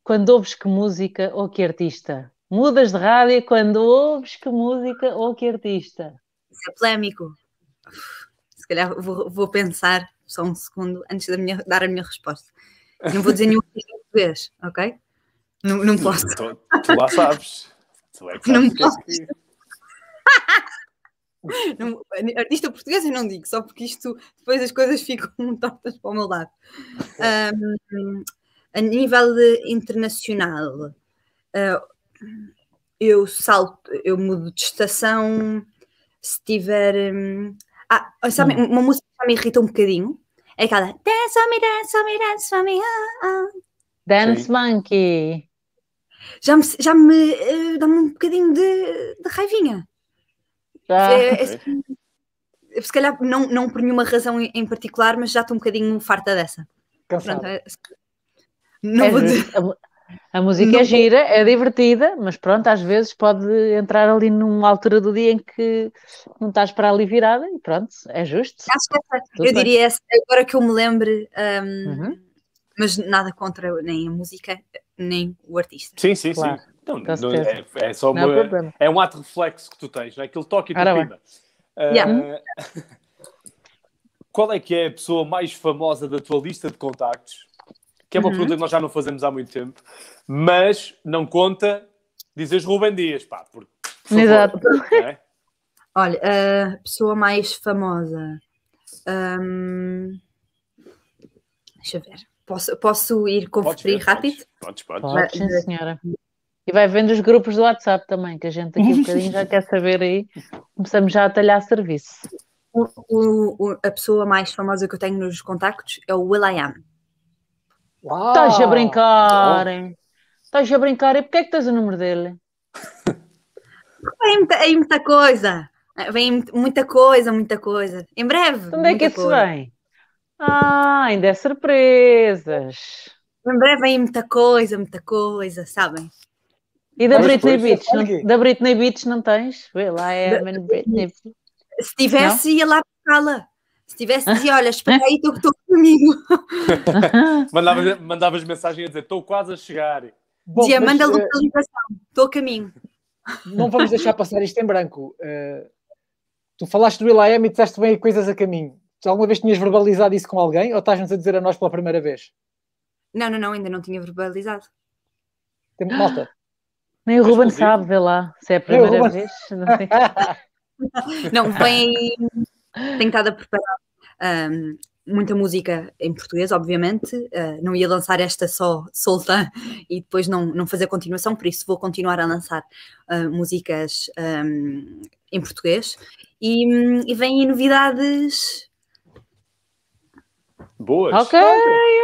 Quando ouves que música ou que artista? Mudas de rádio quando ouves que música ou que artista? Isso é polémico. Se calhar vou, vou pensar só um segundo antes de minha, dar a minha resposta. Não vou dizer nenhum artista português, ok? Não, não posso. Tu, tu lá sabes. Tu é que sabes não que é posso. É que... [LAUGHS] [LAUGHS] Não, artista portuguesa não digo, só porque isto depois as coisas ficam [LAUGHS] tortas para o meu lado. Um, é. a nível internacional, uh, eu salto, eu mudo de estação se tiver. Um, ah, sabe, hum. uma música que me irrita um bocadinho é aquela Dance on me, dance on me, dance on me, oh, oh. Dance Sim. Monkey. Já me, já me uh, dá-me um bocadinho de, de raivinha. Já. Ah, é, é, assim, se calhar não, não por nenhuma razão em particular, mas já estou um bocadinho farta dessa. Pronto, é, não é, vou A, a música é não. é gira, é divertida, mas pronto, às vezes pode entrar ali numa altura do dia em que não estás para ali virada e pronto, é justo. Essa, é eu bem. diria essa, agora que eu me lembre, um, uhum. mas nada contra nem a música, nem o artista. Sim, sim, claro. sim não, tá é, é, só é uma, é, é um ato reflexo que tu tens, não é? aquele toque e tu Ora Uh, yeah. Ah, [LAUGHS] qual é que é a pessoa mais famosa da tua lista de contactos? Que é uma uhum. pergunta que nós já não fazemos há muito tempo, mas não conta dizes Rubem Dias, pá, porque. Por Exato. É? [LAUGHS] Olha, a pessoa mais famosa. Hum, deixa eu ver. Posso, posso ir conferir rápido? podes. podes. Pode, sim, senhora. E vai vendo os grupos do WhatsApp também, que a gente aqui um [LAUGHS] bocadinho já quer saber aí. Começamos já a talhar serviço. O, o, a pessoa mais famosa que eu tenho nos contactos é o Am. Estás a brincar, Estás a brincar, e porquê é que tens o número dele? [LAUGHS] Vem muita, muita coisa. Vem muita coisa, muita coisa. Em breve. Onde é que isso coisa. vem? Ah, ainda é surpresas. Em breve vem muita coisa, muita coisa, sabem? E da Britney Beach? da Britney Beach não tens? Vê lá, é da, Britney Se tivesse, não? ia lá buscá-la. Se tivesse, dizia, olha, [LAUGHS] espera aí, estou comigo. [LAUGHS] mandavas, mandavas mensagem a dizer, estou quase a chegar. Bom, dizia, manda eh, localização, estou a caminho. Não vamos deixar passar isto em branco. Uh, tu falaste do Will.i.am e disseste bem coisas a caminho. Tu alguma vez tinhas verbalizado isso com alguém ou estás-nos a dizer a nós pela primeira vez? Não, não, não, ainda não tinha verbalizado. Tem, malta, nem o Ruben sabe, vê lá, se é a primeira Ruben... vez. Não, sei. [LAUGHS] não vem tentada a preparar um, muita música em português, obviamente. Uh, não ia lançar esta só solta e depois não, não fazer continuação, por isso vou continuar a lançar uh, músicas um, em português. E, vem e vêm novidades. Boas. Ok, ah,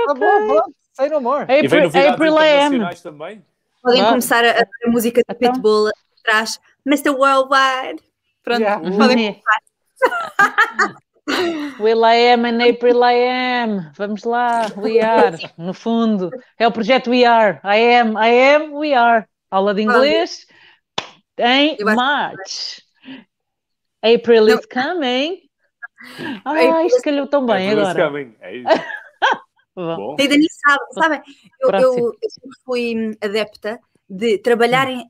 Ah, boa, boa. Say no more. April, e vem novidades April internacionais também? Podem começar a, a música de então, Pitbull atrás, Mr. Worldwide. Pronto, yeah. podem começar. Uhum. Will I am and April I am. Vamos lá, we are. No fundo, é o projeto We Are. I am, I am, we are. Aula de inglês em March. April is coming. Ai, isto calhou tão bem agora. coming. É Bom. Tem Dani sabe, sabe? Eu, eu, eu, fui adepta de trabalhar em,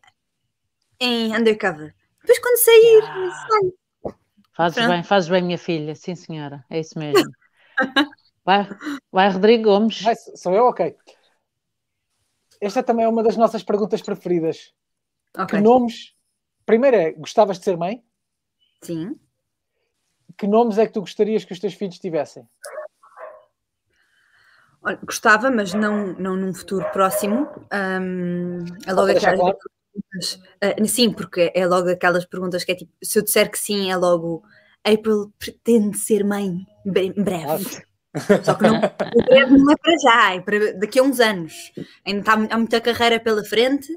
em undercover. Depois quando sair, yeah. sai. Fazes Pronto. bem, fazes bem, minha filha, sim senhora, é isso mesmo. [LAUGHS] vai, vai, Rodrigo Gomes. Vai, sou eu, ok. Esta também é uma das nossas perguntas preferidas. Okay. Que nomes? Primeiro é, gostavas de ser mãe? Sim. Que nomes é que tu gostarias que os teus filhos tivessem? Olha, gostava, mas não, não num futuro próximo. Um, é logo aquelas perguntas. Uh, sim, porque é logo aquelas perguntas que é tipo: se eu disser que sim, é logo April pretende ser mãe em breve. Ah. Só que não, [LAUGHS] breve não é para já, é para daqui a uns anos. Ainda há, tá, há muita carreira pela frente.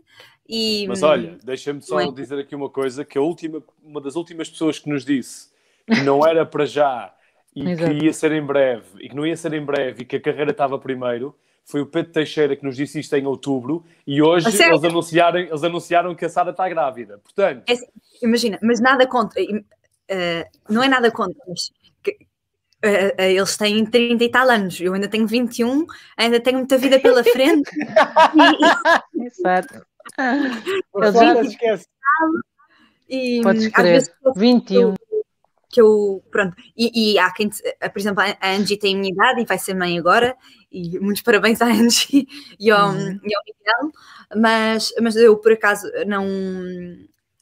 E, mas olha, deixa-me só é? dizer aqui uma coisa: que a última, uma das últimas pessoas que nos disse que não era para já e Exato. que ia ser em breve, e que não ia ser em breve, e que a carreira estava primeiro, foi o Pedro Teixeira que nos disse isto em outubro, e hoje é eles anunciaram, eles anunciaram que a Sara está grávida. Portanto... É, assim, imagina, mas nada contra, uh, não é nada contra, mas que, uh, uh, eles têm 30 e tal anos, eu ainda tenho 21, ainda tenho muita vida pela frente. [LAUGHS] Exato. Eles... [LAUGHS] escrever esquece. E, Podes crer, 21 que eu, pronto, e, e há quem, eh, por exemplo, a Angie tem minha idade e vai ser mãe agora, e muitos [LAUGHS] parabéns à Angie e ao, uhum. e ao Miguel, mas, mas eu por acaso não,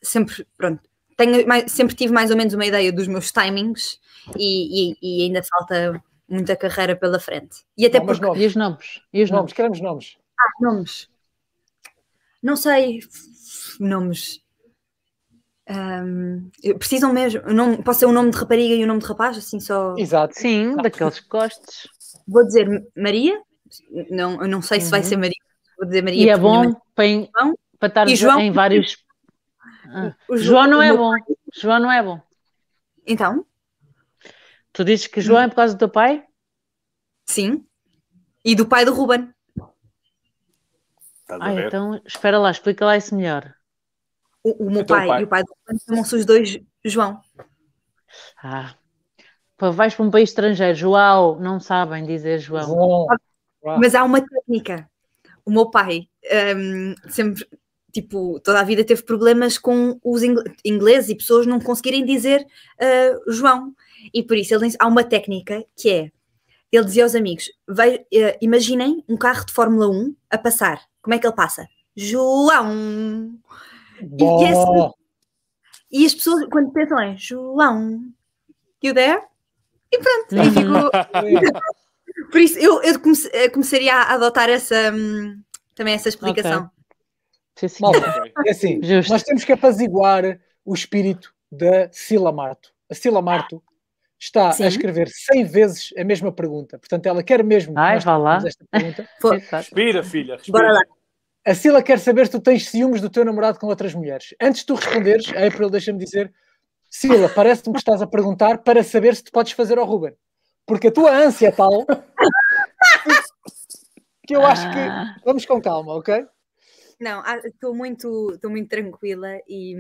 sempre, pronto, tenho, mais, sempre tive mais ou menos uma ideia dos meus timings e, e, e ainda falta muita carreira pela frente. E até porque... Nomes. E os nomes? E os nomes? nomes? Queremos nomes. Ah, nomes. Não sei nomes. Um, precisam mesmo, não posso ser o um nome de rapariga e o um nome de rapaz, assim só. Exato, sim, Exato. daqueles que gostes. Vou dizer Maria, não, eu não sei uhum. se vai uhum. ser Maria, vou dizer Maria. E é bom para, em, João, para estar João, em vários. Ah. João, João não é, é bom. Pai. João não é bom. Então? Tu dizes que João é por causa do teu pai? Sim. E do pai do Ruben. Ah, então espera lá, explica lá isso melhor. O, o meu é pai, pai, e o pai do Fernando chamam-se os dois João. Ah. vais para um país estrangeiro, João, não sabem dizer João. João. Mas há uma técnica. O meu pai um, sempre, tipo, toda a vida teve problemas com os ingleses e pessoas não conseguirem dizer uh, João. E por isso ele, há uma técnica que é: ele dizia aos amigos, vai, uh, imaginem um carro de Fórmula 1 a passar. Como é que ele passa? João! E, é assim, e as pessoas, quando pensam em João, you there? E pronto, aí fico. [LAUGHS] [LAUGHS] Por isso, eu, eu comece, começaria a adotar essa, hum, também essa explicação. Okay. Mal, é assim, Justo. nós temos que apaziguar o espírito da Sila Marto. A Sila Marto está Sim. a escrever 100 vezes a mesma pergunta. Portanto, ela quer mesmo Ai, que nós lá. esta pergunta. [LAUGHS] Respira, filha. Respira. Bora lá. A Sila quer saber se tu tens ciúmes do teu namorado com outras mulheres. Antes de tu responderes, a April deixa-me dizer, Sila, parece-me que estás a perguntar para saber se tu podes fazer ao Ruben. Porque a tua ânsia é tal que eu acho que ah. vamos com calma, ok? Não, ah, estou muito, estou muito tranquila e,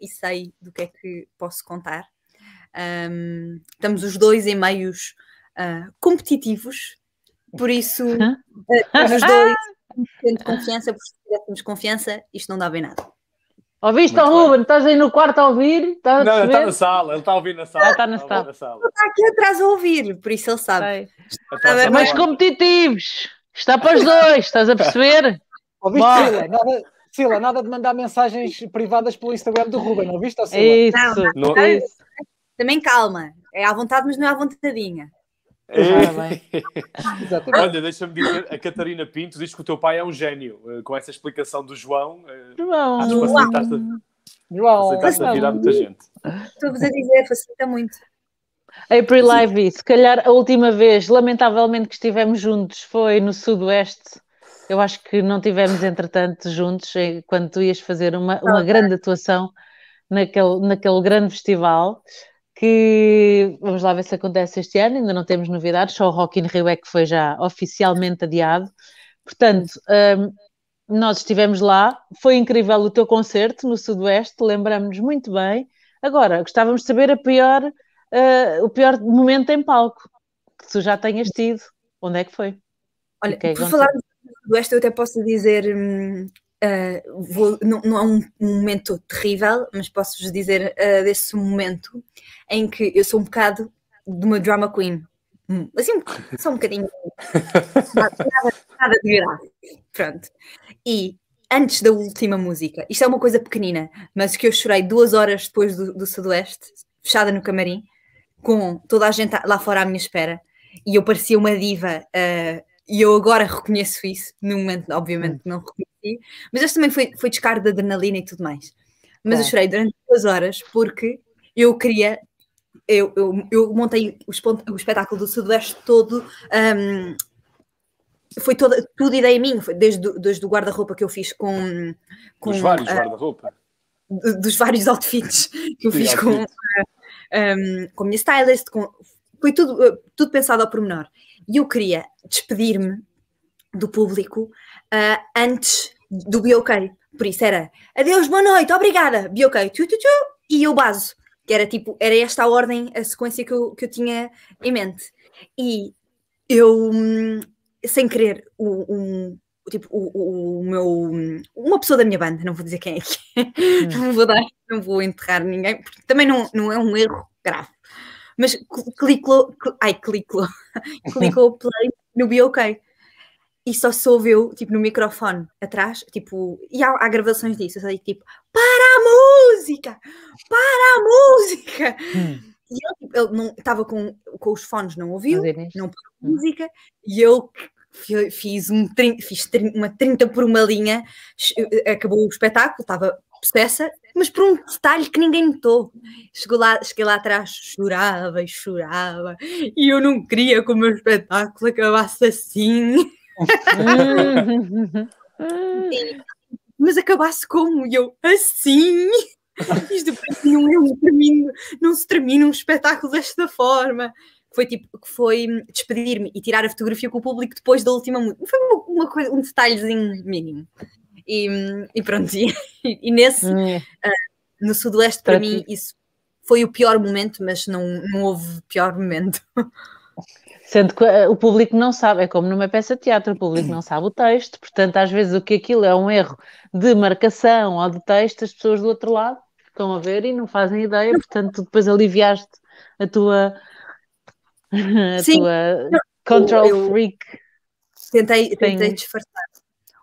e, sei do que é que posso contar. Um, estamos os dois em meios uh, competitivos, por isso, uh, os dois [LAUGHS] temos ah. confiança, porque se tivéssemos confiança, isto não dava em nada. Ouviste, ao Ruben? Estás aí no quarto a ouvir? Estás não, ele está na sala, ele está a ouvir na sala. Ele está, na sala. está aqui atrás a ouvir, por isso ele sabe. É mais competitivos. Está para os dois, estás a perceber? Ouviste, Sila? Nada, de mandar mensagens privadas pelo Instagram do Ruben, ouviste, Sila? Isso. Não, não, não, isso. Também calma. É à vontade, mas não é à vontadinha. É. [LAUGHS] Olha, deixa-me dizer, a Catarina Pinto diz que o teu pai é um gênio. Eh, com essa explicação do João, eh, João. acho que facilitaste, João. facilitaste a vida a muita gente. Estou-vos a dizer, facilita muito. April Live, se calhar a última vez, lamentavelmente, que estivemos juntos foi no Sudoeste. Eu acho que não tivemos, entretanto, juntos, eh, quando tu ias fazer uma, uma grande atuação naquele, naquele grande festival que vamos lá ver se acontece este ano, ainda não temos novidades, só o Rock in Rio é que foi já oficialmente adiado. Portanto, um, nós estivemos lá, foi incrível o teu concerto no Sudoeste, lembramos-nos muito bem. Agora, gostávamos de saber pior, uh, o pior momento em palco que tu já tenhas tido. Onde é que foi? Olha, que é que por falar do Sudoeste, eu até posso dizer hum, Uh, vou, não, não, é um, um, momento terrível, mas posso-vos dizer uh, desse momento em que eu sou um bocado de uma drama queen. Hum, assim, [LAUGHS] só um bocadinho. nada, nada de grave. Pronto. E antes da última música, isto é uma coisa pequenina, mas que eu chorei duas horas depois do, do Sudoeste, fechada no camarim, com toda a gente lá fora à minha espera, e eu parecia uma diva. Uh, e eu agora reconheço isso, no momento, obviamente, hum. não reconheci, mas este também foi, foi descargo de adrenalina e tudo mais. Mas é. eu chorei durante duas horas porque eu queria. Eu, eu, eu montei o, o espetáculo do Sudoeste todo um, foi toda, tudo ideia minha, foi desde, desde o guarda-roupa que eu fiz com. com dos vários uh, guarda-roupa. Dos vários outfits que eu fiz com, ah, um, com a minha stylist, com, foi tudo, tudo pensado ao pormenor. E eu queria despedir-me do público uh, antes do BioK. Por isso era adeus, boa noite, obrigada, BioK, tu, e eu baso. Que era tipo, era esta a ordem, a sequência que eu, que eu tinha em mente. E eu, hum, sem querer, o, um, tipo, o, o, o, meu, uma pessoa da minha banda, não vou dizer quem é que é, hum. [LAUGHS] não vou dar, não vou enterrar ninguém, porque também não, não é um erro grave mas clicou, cl ai, clicou, [LAUGHS] clicou play no BOK E só se ouviu, tipo, no microfone atrás, tipo, e há, há gravações disso, eu sei, tipo, para a música! Para a música! Hum. E ele, tipo, ele não estava com, com os fones, não ouviu, não pôs hum. música, e eu fiz, um, fiz uma 30 por uma linha, acabou o espetáculo, estava possessa, mas por um detalhe que ninguém notou. Chegou lá, cheguei lá atrás, chorava e chorava, e eu não queria que o meu espetáculo acabasse assim. [LAUGHS] mas acabasse como? E eu, assim? Isto não, não, termino, não se termina um espetáculo desta forma. Foi tipo, que foi despedir-me e tirar a fotografia com o público depois da última música. Foi uma, uma coisa, um detalhezinho mínimo. E, e pronto, [LAUGHS] e, e nesse, uh, no Sudoeste, para, para mim, ti. isso foi o pior momento, mas não, não houve pior momento. [LAUGHS] Sendo que ah, o público não sabe, é como numa peça de teatro, o público não sabe o texto, portanto, às vezes o que aquilo é um erro de marcação ou de texto, as pessoas do outro lado estão a ver e não fazem ideia, portanto, tu depois aliviaste a tua, [LAUGHS] a Sim, tua control eu, freak. Tentei, tentei disfarçar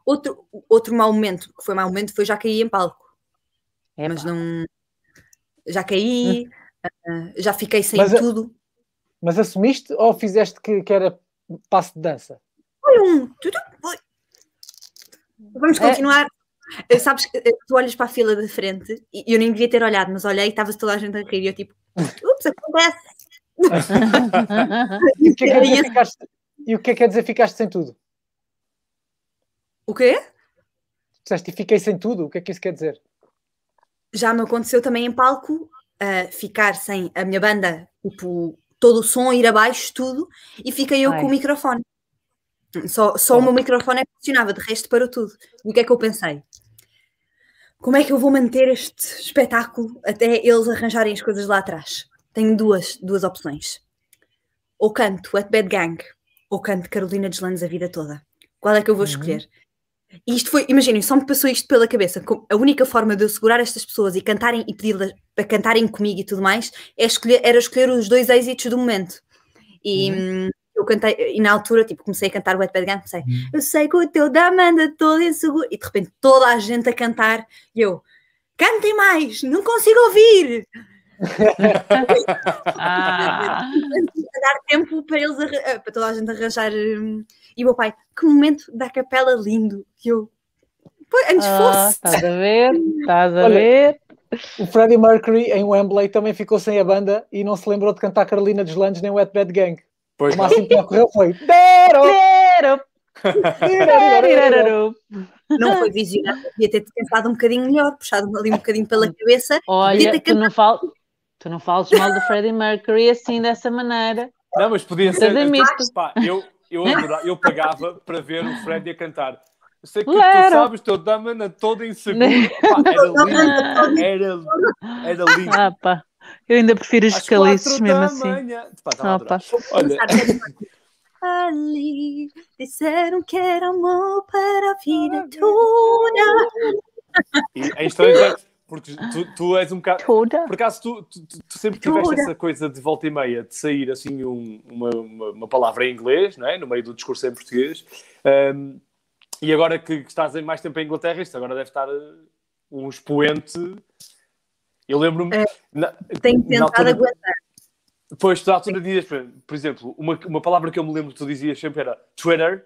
Outro, outro mau momento, que foi mau momento, foi já caí em palco. É, Mas não. Já caí, hum. eh, já fiquei sem mas, tudo. Mas assumiste ou fizeste que, que era passo de dança? Foi um. Vamos é. continuar. É. Sabes que eh, tu olhas para a fila da frente e eu nem devia ter olhado, mas olhei e estava toda a gente a rir e eu tipo, ups, acontece. [LAUGHS] e, o que é que quer é dizer, ficaste, e o que é que quer é dizer ficaste sem tudo? O quê? Disseste, fiquei sem tudo. O que é que isso quer dizer? Já me aconteceu também em palco uh, ficar sem a minha banda, tipo, todo o som, ir abaixo, tudo, e fiquei eu Ai. com o microfone. Só, só o meu microfone é que funcionava, de resto parou tudo. E o que é que eu pensei? Como é que eu vou manter este espetáculo até eles arranjarem as coisas lá atrás? Tenho duas, duas opções. Ou canto at Bad Gang, ou canto Carolina Deslandes a vida toda. Qual é que eu vou uhum. escolher? E isto foi, imaginem, só me passou isto pela cabeça. A única forma de eu segurar estas pessoas e cantarem e pedi-las para cantarem comigo e tudo mais é escolher, era escolher os dois êxitos do momento. E uhum. Hum, eu cantei, e na altura, tipo, comecei a cantar o Wet Bad Gun, comecei, uhum. eu sei que o teu da Toda todo inseguro, e de repente toda a gente a cantar, e eu, cantem mais, não consigo ouvir. [LAUGHS] ah. [LAUGHS] a dar tempo para eles para toda a gente arranjar hum, e o meu pai, que momento da capela lindo! E eu, antes ah, fosse. Estás a ver, estás a Olha, ver. O Freddie Mercury em Wembley também ficou sem a banda e não se lembrou de cantar Carolina dos Landes nem Wet Bad Gang. Pois o máximo que ocorreu foi Dero! [LAUGHS] Dero! não foi visionário, devia ter-te pensado um bocadinho melhor, puxado ali um bocadinho pela cabeça. Olha, tu não, fal... tu não falas mal do Freddie Mercury assim, dessa maneira. Não, mas podia ser. Eh, pá, eu, eu, eu pagava para ver o Fred a cantar. Eu sei que claro. tu sabes, teu Damana toda insegura. Né? era lindo. Era, era lindo. Ah, pá. Eu ainda prefiro os calices mesmo assim. Ah, pá, Olha. Ali disseram que era amor para a vida ah, toda. E, a história porque tu, tu és um bocado. Toda. Por acaso tu, tu, tu sempre tiveste Toda. essa coisa de volta e meia de sair assim um, uma, uma, uma, palavra em inglês, não é? no meio do discurso em português. Um, e agora que, que estás em mais tempo em Inglaterra, isto agora deve estar eh, um expoente. Eu lembro-me. É, tenho tentado altura, aguentar. Pois, tu na altura dias, por exemplo, uma, uma palavra que eu me lembro que tu dizias sempre era Twitter.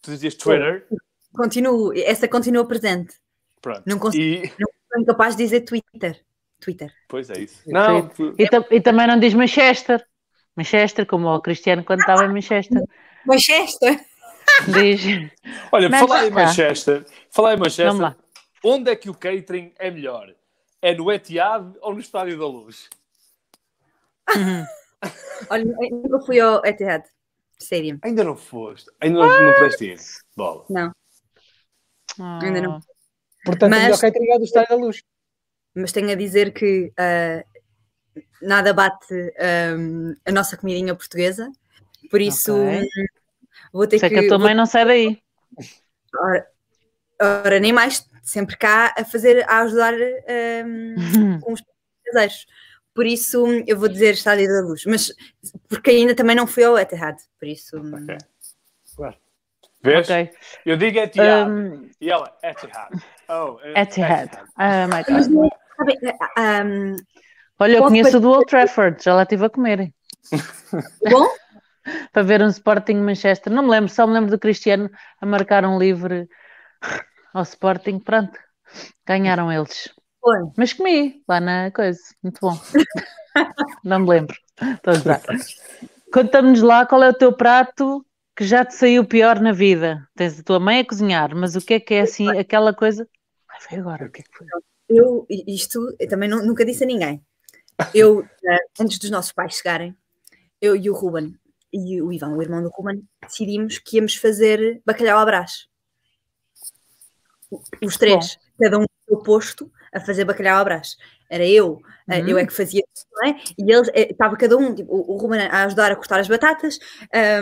Tu dizias Twitter. Continuo, essa continua presente. Pronto. Não consigo. E... Não sou incapaz de dizer Twitter. Twitter. Pois é isso. Não, e, e, também não diz Manchester. Manchester, como o Cristiano quando estava em Manchester. Manchester? Diz. Olha, Manchester. falar em Manchester, falar em Manchester, onde é que o catering é melhor? É no Etihad ou no Estádio da Luz? [LAUGHS] Olha, eu nunca fui ao Etihad. Sério. Ainda não foste? Ainda não, ah! não Bola. Não. Ah. Ainda não. Portanto, é mas, a que é ligada ao Estádio da Luz. Mas tenho a dizer que uh, nada bate ah, a nossa comidinha portuguesa, por isso okay. vou ter Sei que... que a tua vou... mãe não sai daí. Ora, ora, nem mais, sempre cá a fazer, a ajudar ah, um, [LAUGHS] com os desejos. Por isso eu vou dizer Estádio da Luz, mas porque ainda também não fui ao Etihad, por isso... Okay. Claro. Vês? Okay. Eu digo Etihad é um, e ela Etihad. É oh, Etihad. É Etihad. Oh ah, my God. Ah, um, Olha, eu conheço do Old Trafford, já lá estive a comer. Bom? [LAUGHS] Para ver um Sporting Manchester. Não me lembro, só me lembro do Cristiano a marcar um livre ao Sporting. Pronto, ganharam eles. Foi. Mas comi lá na coisa, muito bom. [LAUGHS] Não me lembro. Estou a [LAUGHS] Conta-nos lá qual é o teu prato que já te saiu pior na vida? Tens a tua mãe a cozinhar, mas o que é que é assim, aquela coisa? Ai, foi agora, o que é que foi? Eu, isto, eu também não, nunca disse a ninguém. Eu, [LAUGHS] eh, antes dos nossos pais chegarem, eu e o Ruben, e o Ivan, o irmão do Ruben, decidimos que íamos fazer bacalhau à brás. Os três, Bom. cada um no seu posto, a fazer bacalhau à brás era eu, eh, uhum. eu é que fazia isso, não é? E eles, eh, estava cada um, tipo, o, o Ruben a ajudar a cortar as batatas,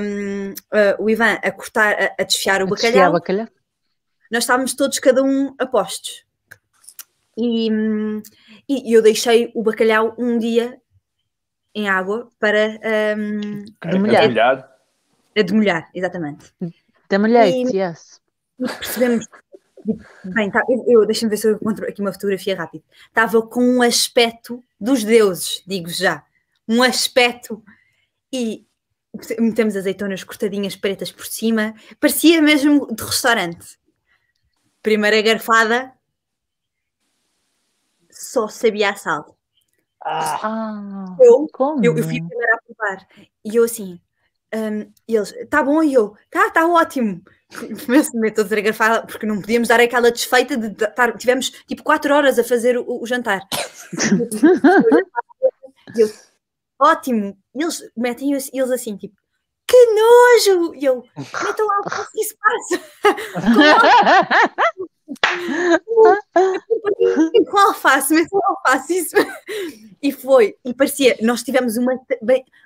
um, uh, eh, o Ivan a cortar, a, a desfiar o a bacalhau. Desfiar o bacalhau. Nós estávamos todos, cada um a postos. E, e eu deixei o bacalhau um dia em água para um, demolhar. demolhar. A demolhar, exatamente. Demolhate, e, yes. percebemos Bem, tá, eu deixa-me ver se eu encontro aqui uma fotografia rápida. Estava com um aspecto dos deuses, digo já. Um aspecto. E metemos azeitonas cortadinhas pretas por cima. Parecia mesmo de restaurante. Primeira garfada. Só sabia a sal. Ah. ah eu, eu, eu fui primeiro a provar. E eu assim, um, e eles, tá bom, e eu, tá, tá ótimo. [LAUGHS] a momento a telegrafar, porque não podíamos dar aquela desfeita de estar, tivemos tipo 4 horas a fazer o, o jantar. [COUGHS] e eu, ótimo. E eles metem eles assim, tipo, que nojo! E eu, então lá o que isso passa? [LAUGHS] com alface, mas com alface. Isso. [LAUGHS] E foi, e parecia, nós tivemos uma,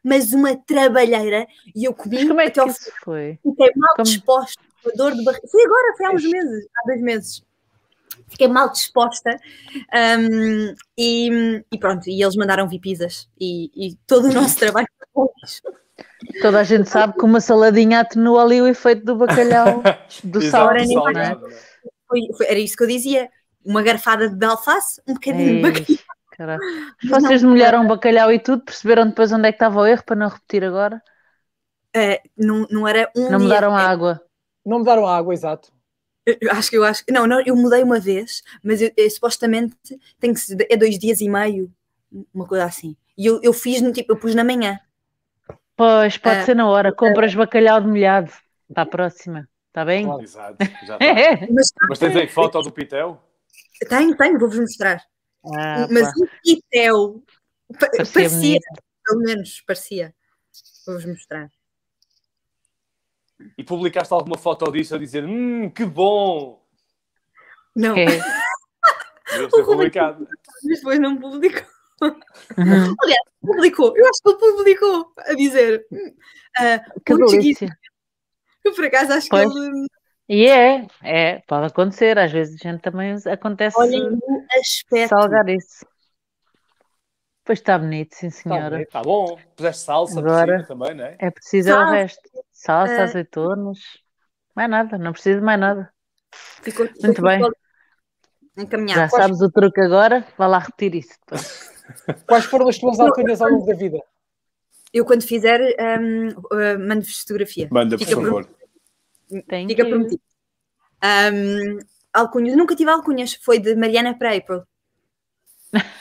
mas uma trabalheira e eu comi como é que ao foi? Fiquei mal como... disposta, com dor de barriga. Foi agora, foi há uns meses, há dois meses. Fiquei mal disposta um, e, e, pronto, e eles mandaram vir pizzas e, e todo o nosso [LAUGHS] trabalho foi Toda a gente sabe que uma saladinha atenua ali o efeito do bacalhau, [LAUGHS] do sal, não é? foi, foi, era isso que eu dizia. Uma garfada de alface, um bocadinho de é bacalhau. [LAUGHS] Vocês não, molharam não. bacalhau e tudo, perceberam depois onde é que estava o erro para não repetir agora? Uh, não, não era um. Não mudaram a é. água. Não mudaram a água, exato. Eu acho que eu acho. Não, não, eu mudei uma vez, mas eu, eu, supostamente tem que ser, é dois dias e meio, uma coisa assim. E eu, eu fiz no tipo, eu pus na manhã. Pois, pode ser na hora. Compras bacalhau de molhado para a próxima. Está bem? exato, já [LAUGHS] tá. é. mas, tens aí foto do Pitel? Tenho, tenho, vou-vos mostrar. Ah, mas o Pitel parecia, parecia pelo menos parecia. Vou-vos mostrar. E publicaste alguma foto disso a dizer hum, que bom! Não. É. [LAUGHS] Deves ter publicado. Mas depois não publicou. Uhum. Aliás, publicou. Eu acho que ele publicou a dizer. Uh, que delícia. Eu [LAUGHS] por acaso acho pois. que ele. E é, é, pode acontecer, às vezes a gente também acontece Olhem o aspecto. salgar isso. Pois está bonito, sim tá senhora. Está bom, puseste salsa Agora, por cima também, não é? É preciso é o resto. Salsa, é... azeitonas, mais nada, não preciso de mais nada. Ficou, Muito bem. Encaminhar. Já Quais... sabes o truque agora? Vá lá repetir isso. Quais foram as tuas alcunhas ao longo da vida? Eu, quando fizer, um, uh, hum, mando fotografia. Manda, Fica por favor. Prometido. Fica prometido. Um, alcunhas. Nunca tive alcunhas. Foi de Mariana para April. [LAUGHS]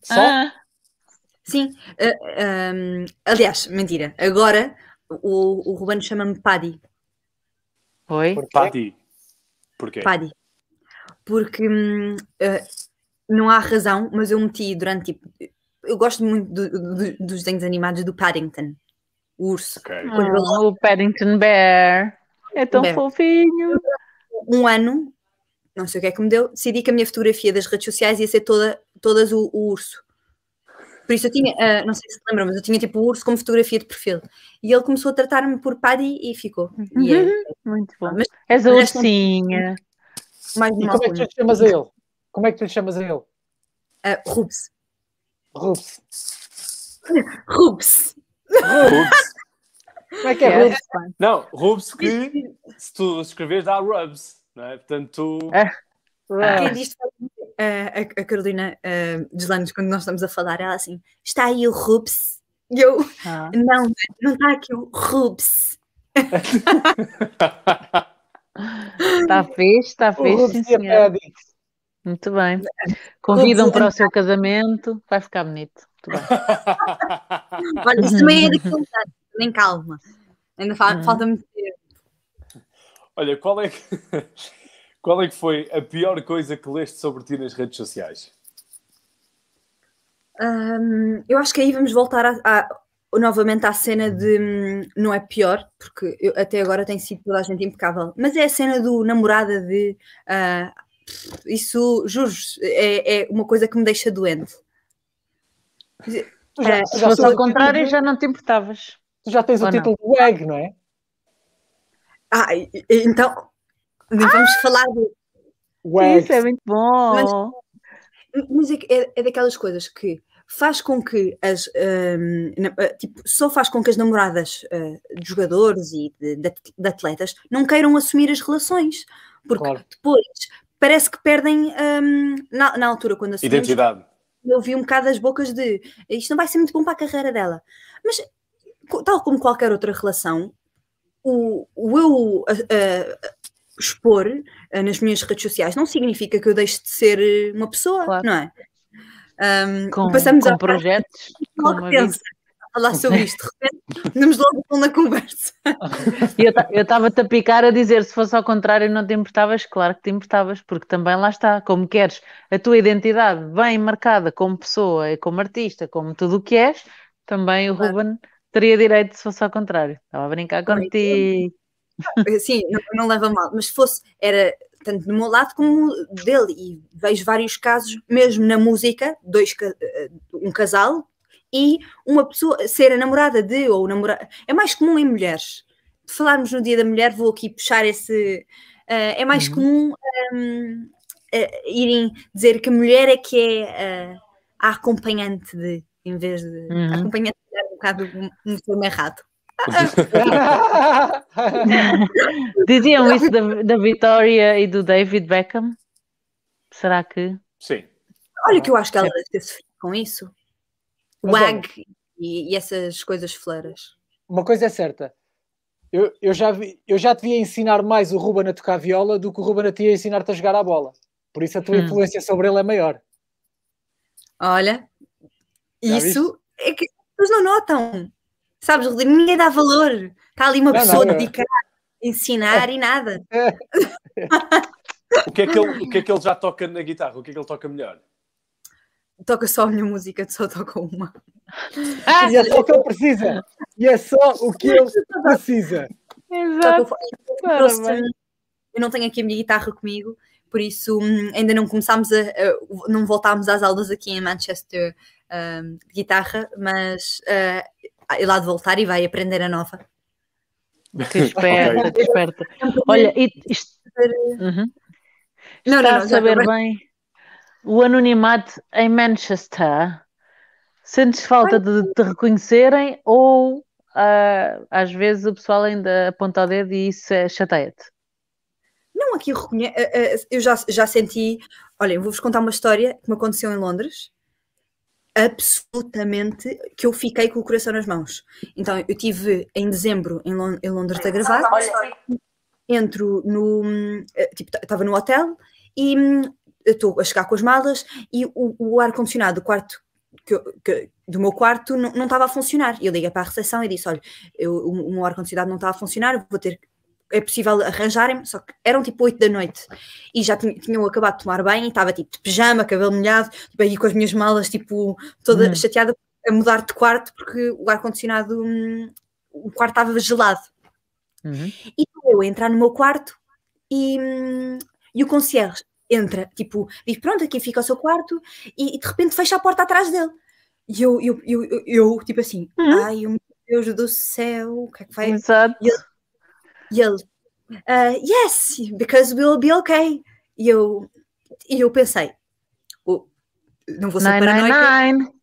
Só? Ah. Sim. Uh, ah, um, aliás, mentira. Agora o, o Ruben chama-me Paddy. Oi? Por Paddy. Porquê? Paddy. Porque hum, uh, não há razão, mas eu meti durante tipo eu gosto muito do, do, dos desenhos animados do Paddington, o urso. Okay. Oh, o Paddington Bear. É tão Bear. fofinho. Um ano, não sei o que é que me deu, decidi que a minha fotografia das redes sociais ia ser toda, todas o, o urso. Por isso eu tinha, uh, não sei se lembram, mas eu tinha tipo o urso como fotografia de perfil. E ele começou a tratar-me por Paddy e ficou. E uhum. é, muito bom. Mas, És a ursinha. Mais e como é que tu lhe chamas a ele? Como é que tu lhe chamas a ele? Uh, Rubes. Rubs. Rubs. Rubs. Como é que é Rubs? Não, Rubs que se tu escreveres dá Rubs, não é? Portanto, tu... É. Quem diz eh, a, a Carolina uh, dos Lanos, quando nós estamos a falar, ela assim, está aí o Rubs? E eu, ah. não, não está aqui o Rubs. Está [LAUGHS] fixe, está fixe, sim, muito bem. [LAUGHS] Convidam para o seu casamento, vai ficar bonito. Muito bem. [LAUGHS] Olha, isso também é daquilo nem calma. Ainda hum. falta me tempo. Olha, qual é, que, [LAUGHS] qual é que foi a pior coisa que leste sobre ti nas redes sociais? Um, eu acho que aí vamos voltar a, a novamente à cena de hum, não é pior, porque eu, até agora tem sido toda a gente impecável, mas é a cena do namorada de uh, isso, juro é, é uma coisa que me deixa doente. Ah, se já, ao contrário, já não te importavas. Tu já tens Ou o título não? do WAG, não é? Então, ah, então, vamos falar do. Wags. Isso é muito bom. Mas, mas é, é, é, daquelas coisas que faz com que as. Um, ah, tipo, só faz com que as namoradas uh, de jogadores e de, de, de, atletas não queiram assumir as relações. Porque claro. depois parece que perdem um, na, na, altura, quando assumimos. Identidade. Eu vi um bocado as bocas de isto não vai ser muito bom para a carreira dela. Mas, tal como qualquer outra relação, o, o eu uh, uh, expor uh, nas minhas redes sociais não significa que eu deixe de ser eh, uma pessoa, claro. não é? Um, com, passamos com a projetos, parte, com uma pensa falar sobre isto. Temos logo na conversa. Eu estava-te a picar a dizer: se fosse ao contrário, não te importavas? Claro que te importavas, porque também lá está, como queres a tua identidade bem marcada como pessoa, como artista, como tudo o que és, também o claro. Ruben teria direito se fosse ao contrário. Estava a brincar contigo. Sim, não, não leva mal, mas se fosse, era tanto do meu lado como dele. E vejo vários casos, mesmo na música, dois, eh, um casal e uma pessoa ser a namorada de ou namorada. É mais comum em mulheres. De falarmos no Dia da Mulher, vou aqui puxar esse. Uh, é mais uhum. comum um, ehm, uh, eh, irem dizer que a mulher é que é uh, a acompanhante de, em vez de. Uhum. A acompanhante de é um bocado um filme errado. [LAUGHS] Diziam isso da, da Vitória e do David Beckham? Será que? Sim. Olha, que eu acho que ela deve ter sofrido com isso wag e, e, essas coisas fleiras. Uma coisa é certa. Eu, eu, já vi, eu já te via ensinar mais o Ruben a tocar viola do que o Ruben a te ia ensinar-te a jogar a bola. Por isso a tua hum. influência sobre ele é maior. Olha, já isso viste? é que as pessoas não notam. Sabes, Rodrigo, ninguém dá valor. Está ali uma não, pessoa não, dedicada a ensinar e nada. [LAUGHS] o, que é que ele, o que é que ele já toca na guitarra? O que é que ele toca melhor? toca só a minha música, só toca uma. Ah, e é só o que ele precisa. E é só o que ele [LAUGHS] precisa. Exato. Eu não tenho aqui a minha guitarra comigo, por isso hum, ainda não começámos a, a não voltámos às aulas aqui em Manchester um, de guitarra, mas uh, ah, ele há de voltar e vai aprender a nova. Que esperta, que esperta. Olha, isto. Eh, uhum. Não, não, não, a saber bem o anonimato em Manchester? Sentes falta de te reconhecerem ou uh, às vezes o pessoal ainda aponta o dedo e isso é chateia-te? Não, aqui reconheço. Ah, ah, eu já, já senti. Olhem, vou-vos contar uma história que me aconteceu em Londres absolutamente que eu fiquei com o coração nas mãos. Então, eu tive em dezembro em, Lond em Londres a gravar, entro no tipo estava no hotel e hum, eu estou a chegar com as malas e o, o ar-condicionado do quarto que, que, do meu quarto não, estava a funcionar. Eu liguei para a recepção e disse: Olha, eu, o, o meu ar-condicionado não estava a funcionar, vou ter é possível arranjarem-me, só que eram tipo 8 da noite e já tinham acabado de tomar banho e estava tipo de pijama, cabelo molhado, tipo, aí com as minhas malas, tipo, toda uhum. chateada a mudar de quarto porque o ar-condicionado, hum, o quarto estava gelado. Uhum. E eu a entrar no meu quarto e, hum, e o concierge entra, tipo, diz pronto, aqui fica o seu quarto e, e de repente fecha a porta atrás dele. E eu, eu, eu, eu, eu tipo assim, uhum. ai, meu Deus do céu, o que é que vai? Exato. E ele, e ele uh, yes, because we'll be okay. E eu, e eu pensei, oh, não vou ser nine, paranoica. Nine,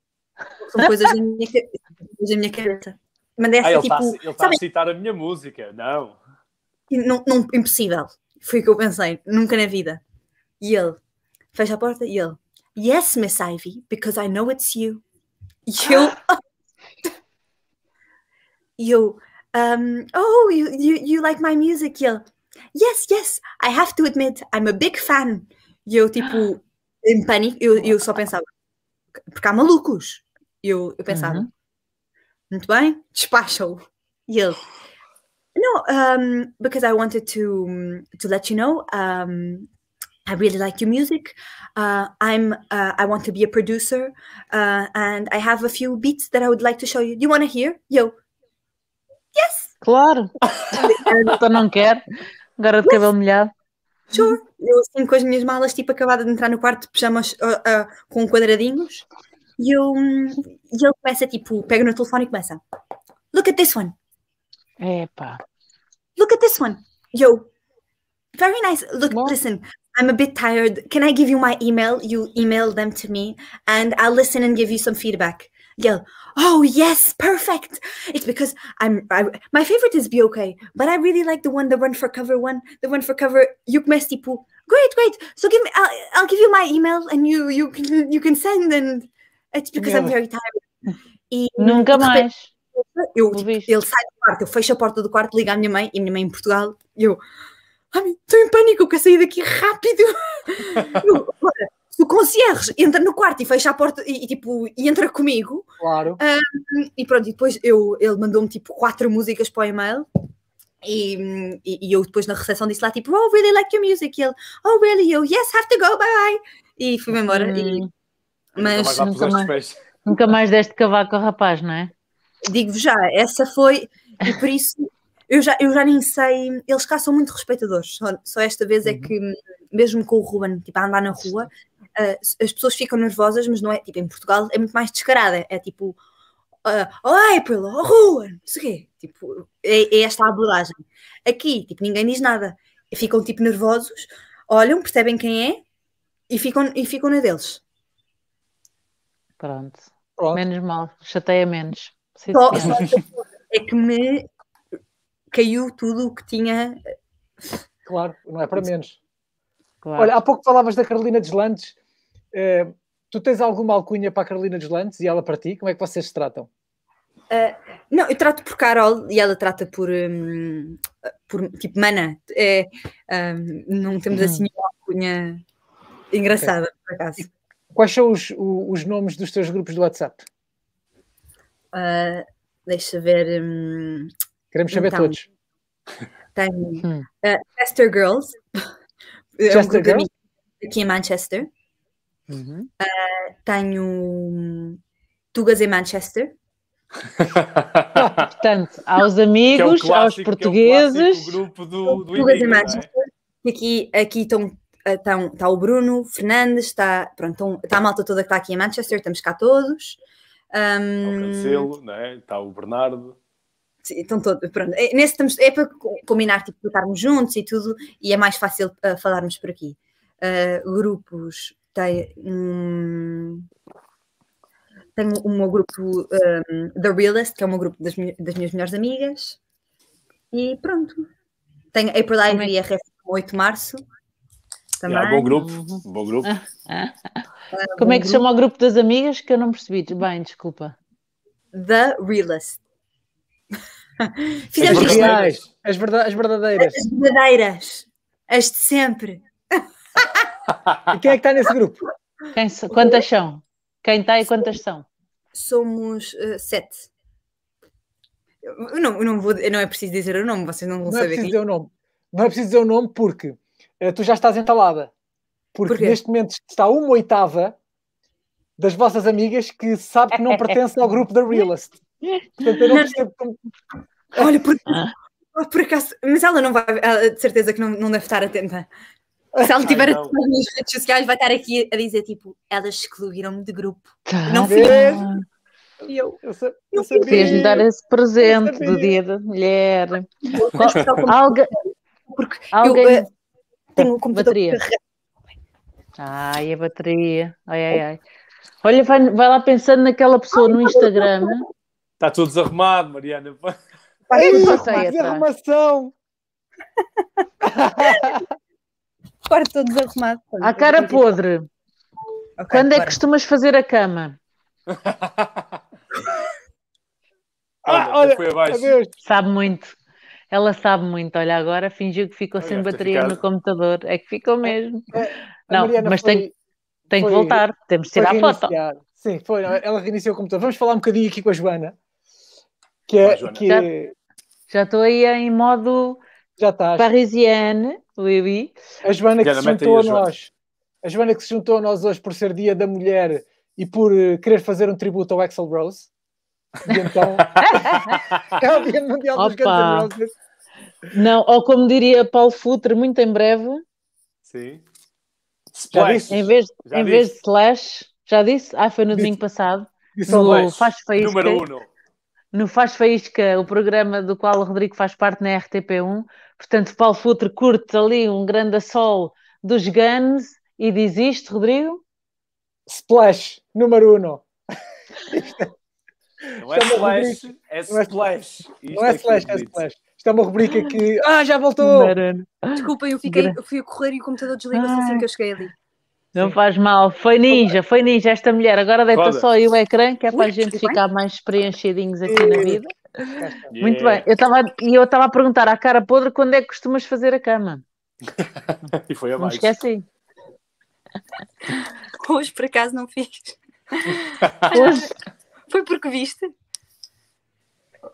São coisas da minha, da minha cabeça. Mandei é ah, assim, ele está tipo, tá a tipo, tá citar a minha música, não. não. Não, impossível. Foi o que eu pensei, nunca na vida. Ele. Fecha porta Yes, Miss Ivy, because I know it's you. You. [LAUGHS] you. Um, oh, you, you, you like my music, ele. Yes, yes, I have to admit, I'm a big fan. E eu, tipo, em pânico, eu, eu só pensava, porque há malucos. Eu, eu pensava, uhum. muito bem, Despacho. E ele, no, um, because I wanted to, to let you know, um, I really like your music. Uh, I'm. Uh, I want to be a producer, uh, and I have a few beats that I would like to show you. Do you want to hear? Yo. Yes. Claro. [LAUGHS] Então não quer? Garoto de cabelo molhado. Sure. Eu assim com as minhas malas, tipo acabada de entrar no quarto de pijamas uh, uh, com quadradinhos, e eu e ele começa tipo pega no telefone e começa. Look at this one. Epa. Look at this one. Yo. Very nice. Look, What? listen. I'm a bit tired. Can I give you my email? You email them to me and I'll listen and give you some feedback. Yell, oh yes, perfect. It's because I'm I, my favorite is Be Okay, but I really like the one, the run for cover one, the one for cover pu. Great, great. So give me, I'll, I'll give you my email and you you can you can send and it's because yeah. I'm very tired. E Nunca mais. Eu, ele sai do quarto, eu fecho a porta do quarto, ligo à minha mãe e minha mãe em Portugal. Eu estou em pânico, eu quero sair daqui rápido. [LAUGHS] se o concierge entra no quarto e fecha a porta e, e tipo, e entra comigo. Claro. Um, e pronto, e depois eu, ele mandou-me tipo quatro músicas para o e-mail. E, e, e, eu depois na recepção disse lá tipo, oh, really like your music. E ele, oh, really? E eu, yes, have to go, bye bye. E fui-me embora. Hum. E, mas nunca mais, nunca mais deste cavaco ao rapaz, não é? Digo-vos já, essa foi. E por isso eu já, eu já nem sei, eles cá são muito respeitadores, só, só esta vez é que, uhum. mesmo com o Ruben, tipo, a andar na rua, uh, as pessoas ficam nervosas, mas não é, tipo, em Portugal é muito mais descarada, é tipo, uh, oh April, oh Ruben, não sei o quê, tipo, é, é esta a abordagem. Aqui, tipo, ninguém diz nada, ficam, tipo, nervosos, olham, percebem quem é e ficam, e ficam na deles. Pronto. Pronto. Menos mal, chateia menos. Sim, só, só é que me caiu tudo o que tinha. Claro, não é para menos. Claro. Olha, há pouco falavas da Carolina Deslandes. Uh, eh, tu tens alguma alcunha para a Carolina Deslandes e ela para ti? Como é que vocês se tratam? Uh, não, eu trato por Carol e ela trata por, um, por tipo Mana. É, um, não temos uhum. assim uma alcunha engraçada, okay. por acaso. E quais são os, os, nomes dos teus grupos do WhatsApp? Uh, deixa ver. Um, Queremos saber então, todos. Tem hum. uh, Chester Girls. [LAUGHS] É Chester um Girls? Aqui em Manchester. Uhum. Uh, tenho hum, Tugas em Manchester. [LAUGHS] portanto, aos amigos, é um clássico, aos portugueses. É um grupo do, do Tugas em é? Manchester. É? Aqui, aqui estão está eh, o Bruno Fernandes, está pronto, está a malta toda que está aqui em Manchester, estamos cá todos. Um... Tá o hum, Cancelo, né? está o Bernardo. Então, todo, pronto. É, nesse estamos, é para combinar, tipo, estarmos juntos e tudo, e é mais fácil uh, falarmos por aqui. Uh, grupos, tem, um tenho o meu grupo um, ah, The Realist, que é o meu grupo das, das minhas melhores amigas, e pronto. Tenho April Live é e RF 8 de março. Também. bom grupo, bom grupo. [LAUGHS] Como é que se chama o grupo das amigas? Que eu não percebi. Bem, desculpa. The Realist. [LAUGHS] Fizemos as reais, as, as verdadeiras. As verdadeiras. As de sempre. [LAUGHS] E quem é que está nesse grupo? Quem, quantas são? Quem está e quantas são? Somos uh, sete. Eu não, eu não, vou, não é preciso dizer o nome, vocês não vão não é saber. É preciso dizer o é. nome. Não é preciso dizer o nome porque uh, tu já estás entalada. Porque Porquê? neste momento está uma oitava das vossas amigas que sabe que não [LAUGHS] pertence ao grupo da Realist. Olha, por, ah. oh, por acaso, mas ela não vai, ela, de certeza que não, não deve estar atenta. Se ela estiver ah, nas redes sociais, vai estar aqui a dizer tipo, elas excluíram-me de grupo. Caramba. Tá. Não fui E eu, eu, sa eu sabia. querias dar esse presente do dia da mulher. Qual, alga, porque alguém... eu uh, tenho um computador. Bateria. Ai, a bateria. Ai, ai, oh. ai. Olha, vai, vai lá pensando naquela pessoa no Instagram Está tudo desarrumado, Mariana. Fazer tá? [LAUGHS] tudo desarrumação. Quarto todo desarrumado. A tá cara podre. Okay, Quando é que costumas fazer a cama? [LAUGHS] ah, olha, olha sabe muito. Ela sabe muito. Olha, agora fingiu que ficou olha, sem bateria no computador. É que ficou mesmo. É, é não, mas foi, tem, tem foi, que voltar. Temos de tirar a foto. Sim, foi. Ela reiniciou o computador. Vamos falar um bocadinho aqui com a Joana que é. que... Já estou aí em modo já estás. parisienne, Lili. A Joana que se juntou a nós. A Joana que se juntou a nós hoje por ser dia da mulher e por eh, querer fazer um tributo ao Axel Rose. E então. [LAUGHS] é o Dia Mundial dos Guns Não, ou como diria Paulo Futre, muito em breve. Sim. Splash. Em vez, já em disse. vez de slash, já disse? Ah, foi no disse. domingo passado. Disse no Faz Número 1 no Faz Faísca, é o programa do qual o Rodrigo faz parte na RTP1. Portanto, Paulo Futre curte ali um grande assol dos Guns e diz isto, Rodrigo? Splash, número 1. Um. Não é, é splash, rubrica... é splash. Não é splash, é, é splash. Isto é uma rubrica que. Ah, já voltou! Desculpem, eu, fiquei, eu fui a correr e o computador desligou-se assim ah. que eu cheguei ali. Não faz mal. Foi ninja, foi ninja esta mulher. Agora deita só aí o ecrã, que é para a gente ficar mais preenchidinhos aqui na vida. Muito bem. Eu estava eu estava a perguntar à cara podre quando é que costumas fazer a cama. [LAUGHS] e foi a mais. Não esqueci. Hoje por acaso não fiz. [LAUGHS] Hoje foi porque viste?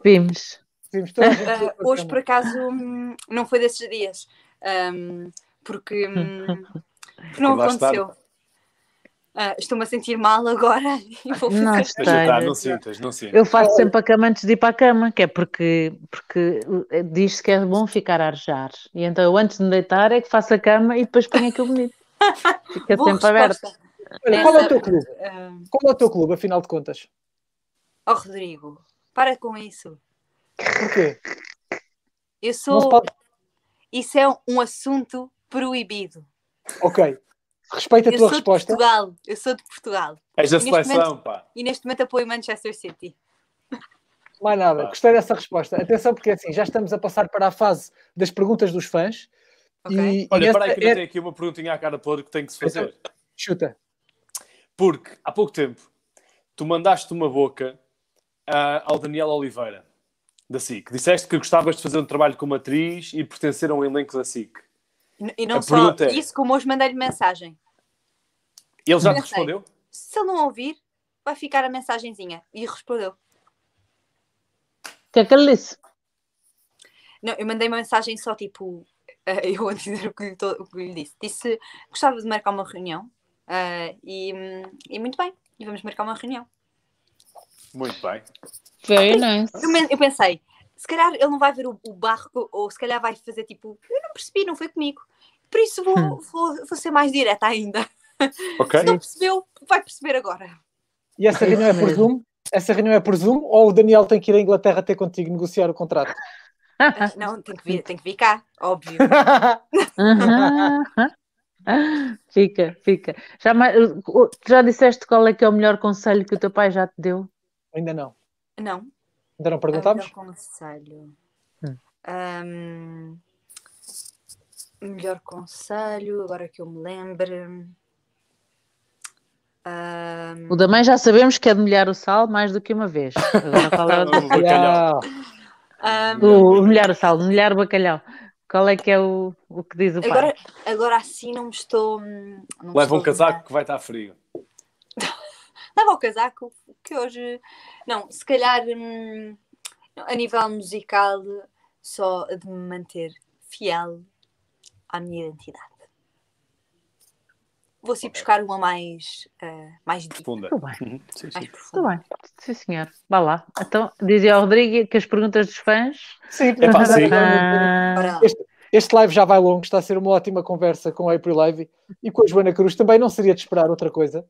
Vimos. Vimos todos. Uh, ah, hoje por acaso hum, não foi desses dias. Um, porque um, [LAUGHS] não aconteceu. Ah, estou-me a sentir mal agora [LAUGHS] e vou ficar. Não, está, tá, não sintas, não sintas. Eu faço sempre a cama antes de ir para a cama, que é porque, porque diz-se que é bom ficar a arejar. E então eu antes de me deitar é que faço a cama e depois ponho aquilo bonito. [LAUGHS] Fica Boa sempre resposta. aberto. Olha, qual é o teu clube? Ah, qual é o teu clube, afinal de contas? Oh, Rodrigo, para com isso. Por quê? Eu sou. Isso é um assunto proibido. Ok. Respeita a tua resposta. Eu sou de Portugal. Eu sou de Portugal. És da seleção, momento, pá. E neste momento apoio Manchester City. Mais nada. Pá. Gostei dessa resposta. Atenção, porque assim, já estamos a passar para a fase das perguntas dos fãs. Okay. E, Olha, espera aí que eu é... tenho aqui uma perguntinha à cara toda que tem que se fazer. Então, chuta. Porque, há pouco tempo, tu mandaste uma boca uh, ao Daniel Oliveira, da SIC. Disseste que gostavas de fazer um trabalho como atriz e pertencer a um elenco da SIC. E não a só é- isso, como hoje mandei-lhe mensagem. Ele já te respondeu? Se ele não ouvir, vai ficar a mensagenzinha. E respondeu. O que é que ele disse? Não, eu mandei uma mensagem só tipo. [LAUGHS] Eu eu de dizer o que, o que lhe disse. Disse gostava de marcar uma reunião. Uh, e, e muito bem. E vamos marcar uma reunião. Muito bem. Very nice. Eu, eu pensei, se calhar ele não vai ver o, o barco, ou se calhar vai fazer tipo, eu não percebi, não foi comigo. Por isso vou, hum. vou, vou ser mais direta ainda. [LAUGHS] Okay. Se não percebeu, vai perceber agora. E essa é reunião é por Zoom? Essa reunião é por Zoom ou o Daniel tem que ir à Inglaterra ter contigo negociar o contrato? [LAUGHS] Ah, não, tem que vir, tem que vir cá, óbvio. [LAUGHS] fica, fica. Já, já disseste qual é que é o melhor conselho que o teu pai já te deu? Ainda não. Não. Ainda não ah, perguntámos? O melhor conselho. Hum. Um Melhor conselho, agora que eu me lembro. Um... O da mãe já sabemos que é de molhar o sal mais do que uma vez. Agora qual é o do [LAUGHS] bacalhau? Um... O, molhar o sal, molhar o bacalhau. Qual é que é o, o que diz o pai? Agora assim não me estou. Hum, não Leva um casaco que vai estar frio. [LAUGHS] Leva o casaco que hoje. Não, se calhar hum, a nível musical só de me manter fiel à minha identidade. Vou sim buscar uma mais, uh, mais profunda. Tudo bem. Sim, uhum. sim. Mais profunda. bem. Sim, senhor. Vá lá. Então, dizia ao Rodrigo que as perguntas dos fãs. Sim, é pá, sim. Ah. Este, este live já vai longo, está a ser uma ótima conversa com a April Live e com a Joana Cruz. Também não seria de esperar outra coisa.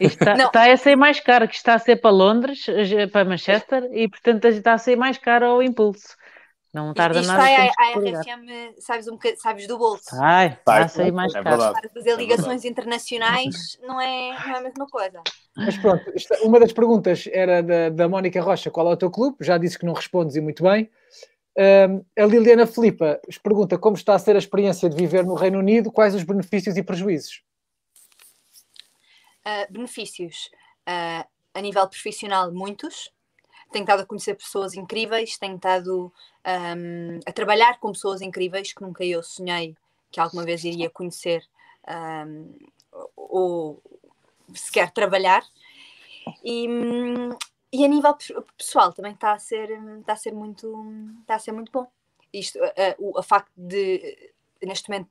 Está, está, a ser mais caro, que está a ser para Londres, eh, para Manchester, e portanto está a ser mais caro ao impulso. Não tarda nada. Sai a, a RFM, sabes, um bocad... sabes do bolso. Ai, passa aí é mais é caro. fazer ligações é internacionais não é, não é a mesma coisa. Mas pronto, uma das perguntas era da, da Mónica Rocha: qual é o teu clube? Já disse que não respondes e muito bem. a Liliana Filipa pergunta como está a ser a experiência de viver no Reino Unido, quais os benefícios e prejuízos? Uh, benefícios. Uh, a nível profissional, muitos tenho estado a conhecer pessoas incríveis, tenho estado um, a trabalhar com pessoas incríveis que nunca eu sonhei que alguma vez iria conhecer um, ou sequer trabalhar. E, e a nível pessoal também está a ser, está a ser, muito, está a ser muito bom. Isto, a, o a facto de, neste momento,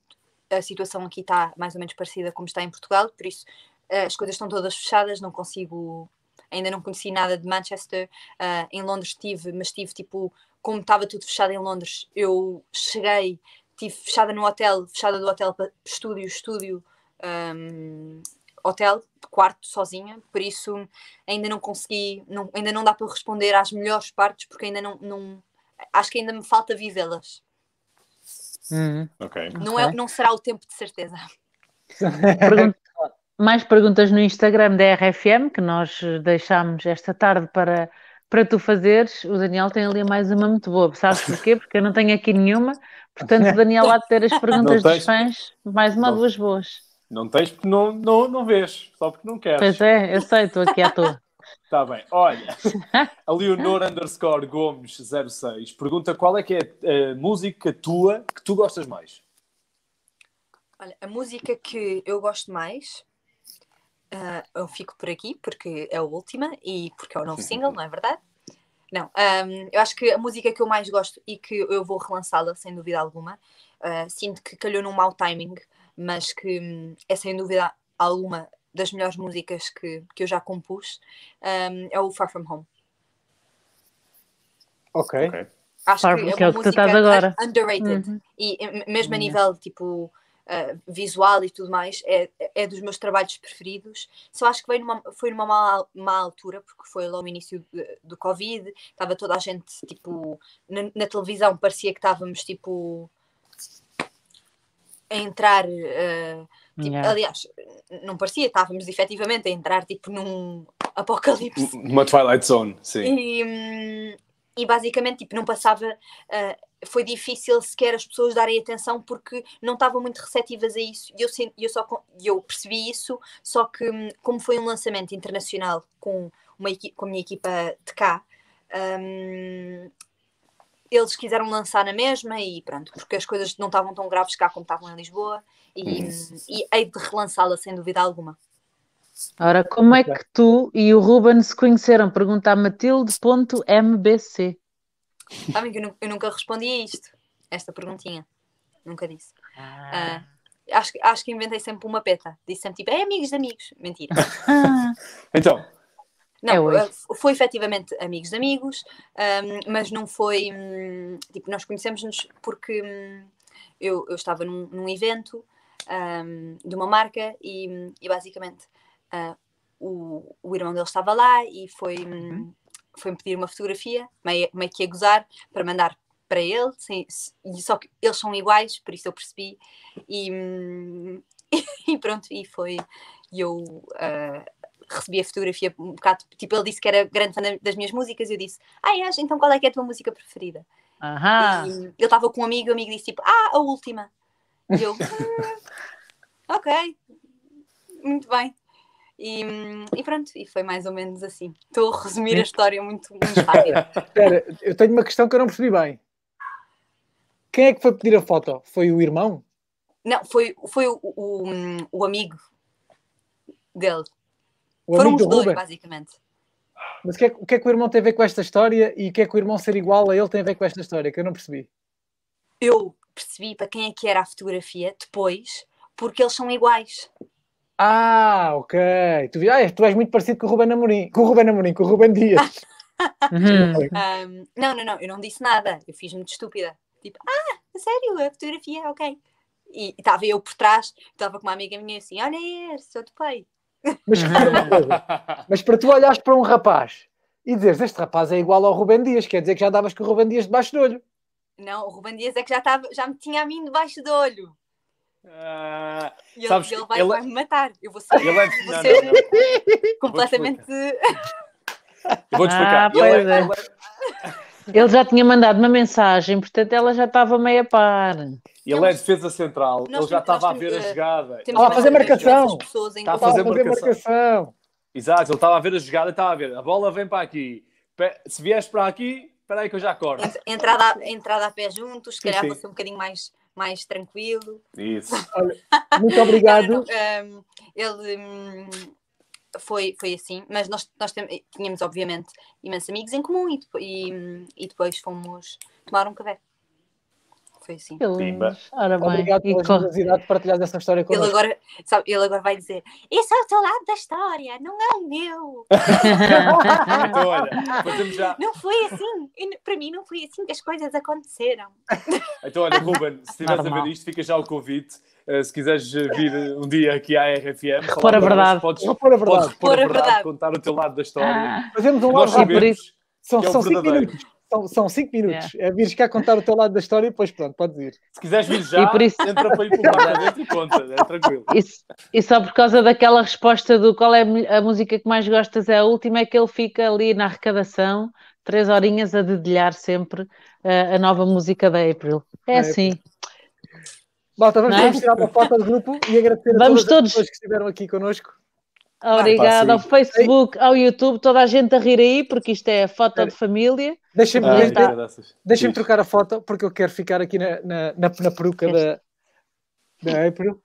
a situação aqui está mais ou menos parecida como está em Portugal, por isso eh, as coisas estão todas fechadas, não consigo ainda não conheci nada de Manchester. Uh, em Londres estive, mas estive tipo, como estava tudo fechado em Londres, eu cheguei, estive fechada no hotel, fechada do hotel para estúdio, estúdio, um, hotel, quarto, sozinha. Por isso ainda não consegui, não, ainda não dá para responder às melhores partes, porque ainda não, não acho que ainda me falta vivê-las. Uhum. Okay. Não, é, não será o tempo de certeza. [LAUGHS] Pergunto, mais perguntas no Instagram da RFM, que nós deixámos esta tarde para, para tu fazeres. O Daniel tem ali mais uma muito boa, sabes porquê? Porque eu não tenho aqui nenhuma. Portanto, o Daniel há de ter as [LAUGHS] perguntas dos fãs, mais uma duas boas. Não tens porque não, não, não vês, só porque não queres. Pois é, eu sei, estou aqui à toa. Está [LAUGHS] bem, olha, [LAUGHS] a Leonor underscore Gomes 06 pergunta qual é que é a música tua que tu gostas mais? Olha, a música que eu gosto mais Uh, eu fico por aqui porque é a última e porque é o novo single, não é verdade? Não, um, eu acho que a música que eu mais gosto e que eu vou relançá-la sem dúvida alguma, uh, sinto que calhou num mau timing, mas que um, é sem dúvida alguma das melhores músicas que, que eu já compus, um, é o Far From Home. Ok. okay. Acho Far que é uma é música agora. underrated uhum. e mesmo a uhum. nível tipo eh, visual e tudo mais, é, é dos meus trabalhos preferidos. Só acho que veio numa, foi numa má, má altura, porque foi logo no início do Covid, estava toda a gente, tipo, na, na televisão parecia que estávamos, tipo, a entrar. Uh, tipo, yeah. Aliás, não parecia, estávamos efetivamente a entrar tipo num apocalipse. Uma Twilight Zone, sim. E, hum, e basicamente tipo, não passava, uh, foi difícil sequer as pessoas darem atenção porque não estavam muito receptivas a isso e eu, eu, só, eu percebi isso, só que hum, como foi um lançamento internacional com, uma, com a minha equipa de cá, um, eles quiseram lançar na mesma e pronto, porque as coisas não estavam tão graves cá como estavam em Lisboa e, hum. e hei de relançá-la sem dúvida alguma. Ora, como é que tu e o Ruben se conheceram? Pergunta a Matilde.mbc. Sabem ah, que eu, nunca respondi a isto, esta perguntinha. Nunca disse. Ah. Uh, acho, acho que inventei sempre uma peta. Disse sempre tipo, é amigos de amigos. Mentira. [LAUGHS] então. Não, é foi efetivamente amigos de amigos, um, mas não foi. Hum, tipo, nós conhecemos-nos porque um, eu, eu estava num, num evento de uma marca e, hum, e basicamente uh, o, o irmão dele estava lá e foi, me uhum. foi pedir uma fotografia, meio, meio que a gozar, para mandar para ele, sem, só que eles são iguais, por isso eu percebi, e, um, [LAUGHS] e pronto, e foi, eu uh, recebi a fotografia um bocado, tipo, ele disse que era grande fã das minhas músicas, e eu disse, ah, então qual é que é a tua música preferida? Aham. E ele estava com um amigo, e o amigo disse, tipo, ah, a última, e eu, [LAUGHS] hum, ok, muito bem, e, e, pronto, e foi mais ou menos assim. Estou a resumir a história muito, muito rápido. [LAUGHS] Espera, eu tenho uma questão que eu não percebi bem. Quem é que foi pedir a foto? Foi o irmão? Não, foi, foi o, o, o amigo dele. O Foram amigo os dois, Ruben. basicamente. Mas o que, é, o que, é, que o irmão tem a ver com esta história e o que é que o irmão ser igual a ele tem a ver com esta história? Que eu não percebi. Eu percebi para quem é que era a fotografia depois, porque eles são iguais. Ah, ok. Tu, ah, é, tu és muito parecido com o Ruben Amorim, com o Ruben Amorim, com o Ruben Dias. [LAUGHS] uhum. um, não, não, não, eu não disse nada. Eu fiz-me de estúpida. Tipo, ah, a sério, a fotografia, ok. E estava eu por trás, estava com uma amiga minha assim, olha esse, eu te pai. Mas, uhum. mas para tu olhares para um rapaz e dizeres, este rapaz é igual ao Ruben Dias, quer dizer que já andavas com o Ruben Dias debaixo do olho. Não, o Ruben Dias é que já, tava, já me tinha a mim debaixo do olho. Ah, e ele, sabes, ele, vai, ele vai, me matar. Eu vou ser, ele é, vou não, ser não, não. completamente. Eu vou te explicar. Ah, ele, é, é... ele, já tinha mandado uma mensagem, portanto ela já estava meia par. Ele é defesa central, nós ele já estava a ver a eh, jogada. Estava a fazer marcação. Está a fazer marcação. Exato, ele estava a ver a jogada, estava a ver. A bola vem para aqui. Se vieres para aqui, espera aí que eu já acordo Entrada, entrada a pé juntos, se calhar fosse um bocadinho mais mais tranquilo. Isso. [LAUGHS] Olha, muito obrigado. ele hum, foi, foi assim, mas nós, nós tínhamos, obviamente, imensos amigos em comum e, e, hum, e depois fomos tomar um café foi assim. Ora bem. Obrigado pela curiosidade de partilhar essa história com Ele agora, sabe, ele agora vai dizer, isso é o teu lado da história, não é o meu então, olha, fazemos já. Não foi assim. Para mim, não foi assim que as coisas aconteceram. Então, olha, Ruben, se estiveres a ver isto, fica já o convite. Uh, se quiseres vir um dia aqui à RFM, repor a verdade. Podes, repor a verdade. Podes repor a verdade, contar o teu lado da história. Ah. Fazemos um lado sabemos, isso, é São 5 minutos são, são cinco é. minutos. é É vires cá contar o teu lado da história e depois pronto, podes ir. Se quiseres vir já, e por isso... entra para ir para o lado e conta, é tranquilo. Isso, e só por causa daquela resposta do qual é a música que mais gostas é a última, é que ele fica ali na arrecadação, três horinhas a dedilhar sempre a, eh, a nova música da April. É, é assim. Malta, vamos, é? vamos tirar uma foto do grupo e agradecer vamos a todas todos. as pessoas que estiveram aqui connosco. Ah, obrigada ao Facebook, ao YouTube, toda a gente a rir aí, porque isto é foto é. de família. Deixem-me ah, trocar a foto, porque eu quero ficar aqui na, na, na, na peruca da, da April.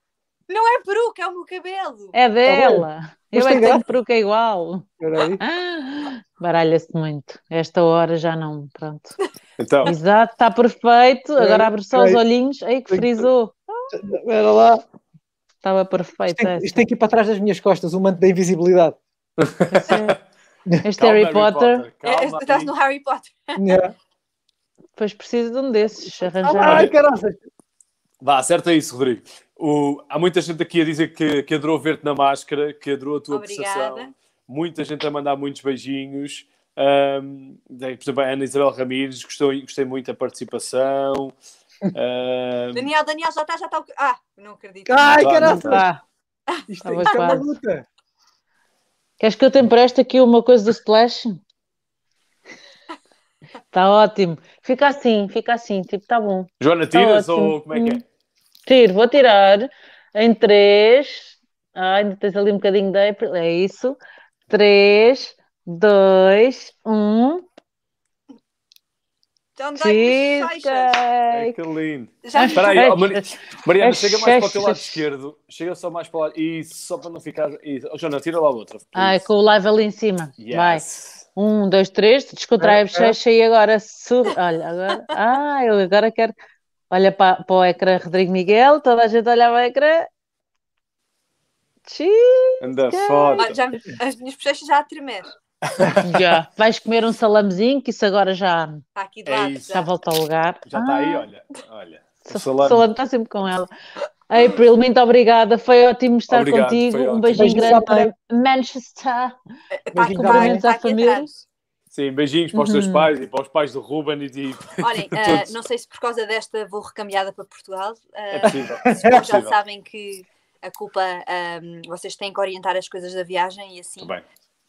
Não é peruca, é o meu cabelo. É tá dela. Tá eu é que tenho peruca igual. [LAUGHS] Baralha-se muito. Esta hora já não, pronto. Então. Exato, está perfeito. Agora abre só os olhinhos. Aí que frisou. Espera lá. Estava perfeito. Isto tem, isto tem, que ir para trás das minhas costas, o manto da invisibilidade. É. [LAUGHS] Este Harry Potter. Harry Potter. Estás no Harry Potter. Yeah. É. Pois preciso de um desses. Arranjar. Ai, caralho. Vá, acerta isso, Rodrigo. O, há muita gente aqui a dizer que, que adorou ver-te na máscara, que adorou a tua prestação. Muita gente a mandar muitos beijinhos. Um, por exemplo, a Ana Isabel Ramires, gostei muito da participação. Daniel, Daniel, já está, já está. Ah, não acredito. Ai, caralho! Tá. Ah, isto, isto, isto é uma luta. Queres que eu te empreste aqui uma coisa do Splash? Está ótimo. Fica assim, fica assim, tipo, está bom. Joana, tá tiras tá ou como é que é? Hum. Tiro, vou tirar em 3. Ah, ainda tens ali um bocadinho de April, é isso. 3, 2, 1. Então dai É que lindo. Já Espera aí, oh, Mariana, Mariana chega mais para o teu lado esquerdo. Chega só mais para o lado. Isso, só para não ficar. Isso. Oh, Jonas, tira lá outra. Ah, com o live ali em cima. Yes. Vai. Um, dois, três, descontrai a é, é. bochecha e agora sub. Olha, agora. Ah, eu agora quero. Olha para, para o ecrã Rodrigo Miguel, toda a gente olha para o ecrã. Anda foda. Ah, já, as minhas bochechas já a tremer. [LAUGHS] já. Vais comer um salamezinho, que isso agora já está aqui de lado, é já. já volta ao lugar. Já está ah. aí, olha. olha. [LAUGHS] O salame. está sempre com ela. April, muito obrigada, foi ótimo estar Obrigado, contigo. Um beijinho grande para Manchester. Beijinho cumprimentos à família. Sim, beijinhos para os teus uhum. pais e para os pais do Ruben e de. [LAUGHS] Olhem, uh, não sei se por causa desta vou recambiada para Portugal. Uh, é possível. É já sabem que a culpa um, ehm, vocês têm que orientar as coisas da viagem e assim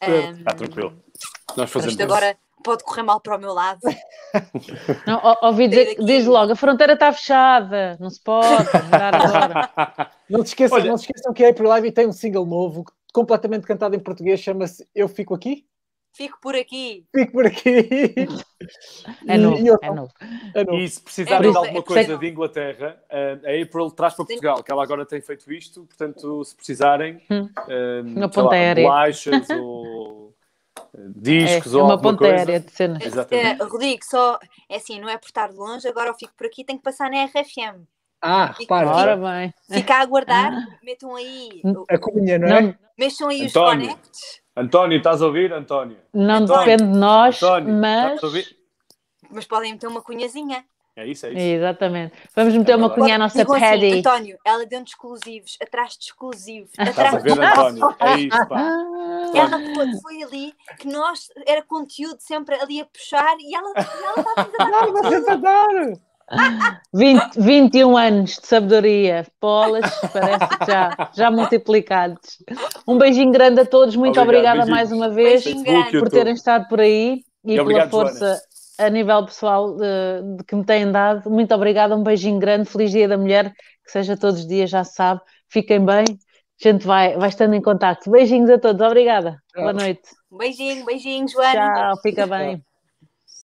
um, Está ah, tranquilo. Nós fazemos isto agora pode correr mal para o meu lado. [LAUGHS] Não, ouvi dizer, diz logo, a fronteira está fechada, não se pode agora. [LAUGHS] Não se esqueçam, não se esqueçam que a April Live tem um single novo, completamente cantado em português, chama-se Eu Fico Aqui. Fico por aqui. Fico por aqui. É novo. E, é novo. É novo. e se precisarem é de alguma coisa de Inglaterra, eh, a April traz para Portugal, que ela agora tem feito isto, portanto, se precisarem, hum. Eh, um, lá, bolachas ou [LAUGHS] eh, discos é, é, ou uma ponta aérea de cenas. Exatamente. Rodrigo, só é assim, não é por estar longe, agora eu fico por aqui, tenho que passar na RFM. Ah, repara, ora bem. Fica a aguardar, ah. metam aí a cunha, não é? Não. Mexam aí António. os Connects. António, estás a ouvir, António? Não António, depende de nós, António, mas... Mas podem meter uma cunhazinha. É isso, é isso. Exatamente. Vamos meter é uma cunha à nossa Digo Paddy. Assim, António, ela deu-nos exclusivos, atrás de exclusivos. Atrás Estás a ver, António? É isso, pá. ela foi ali que nós, era conteúdo sempre ali a puxar e ela, e ela estava tá a dar. 20, ah, 21 anos de sabedoria, polas, parece que já, já multiplicados. Um beijinho grande a todos, muito obrigado, obrigada mais uma vez por terem estado por aí e, e pela força Joana. a nível pessoal de, eh, de, que me têm dado. Muito obrigada, um beijinho grande, feliz dia da mulher, que seja todos os dias, já sabe. Fiquem bem, a gente vai, vai estando em contato. Beijinhos a todos, obrigada, Tchau. boa noite. beijinho, beijinho, Joana. Tchau, fica bem. Tchau.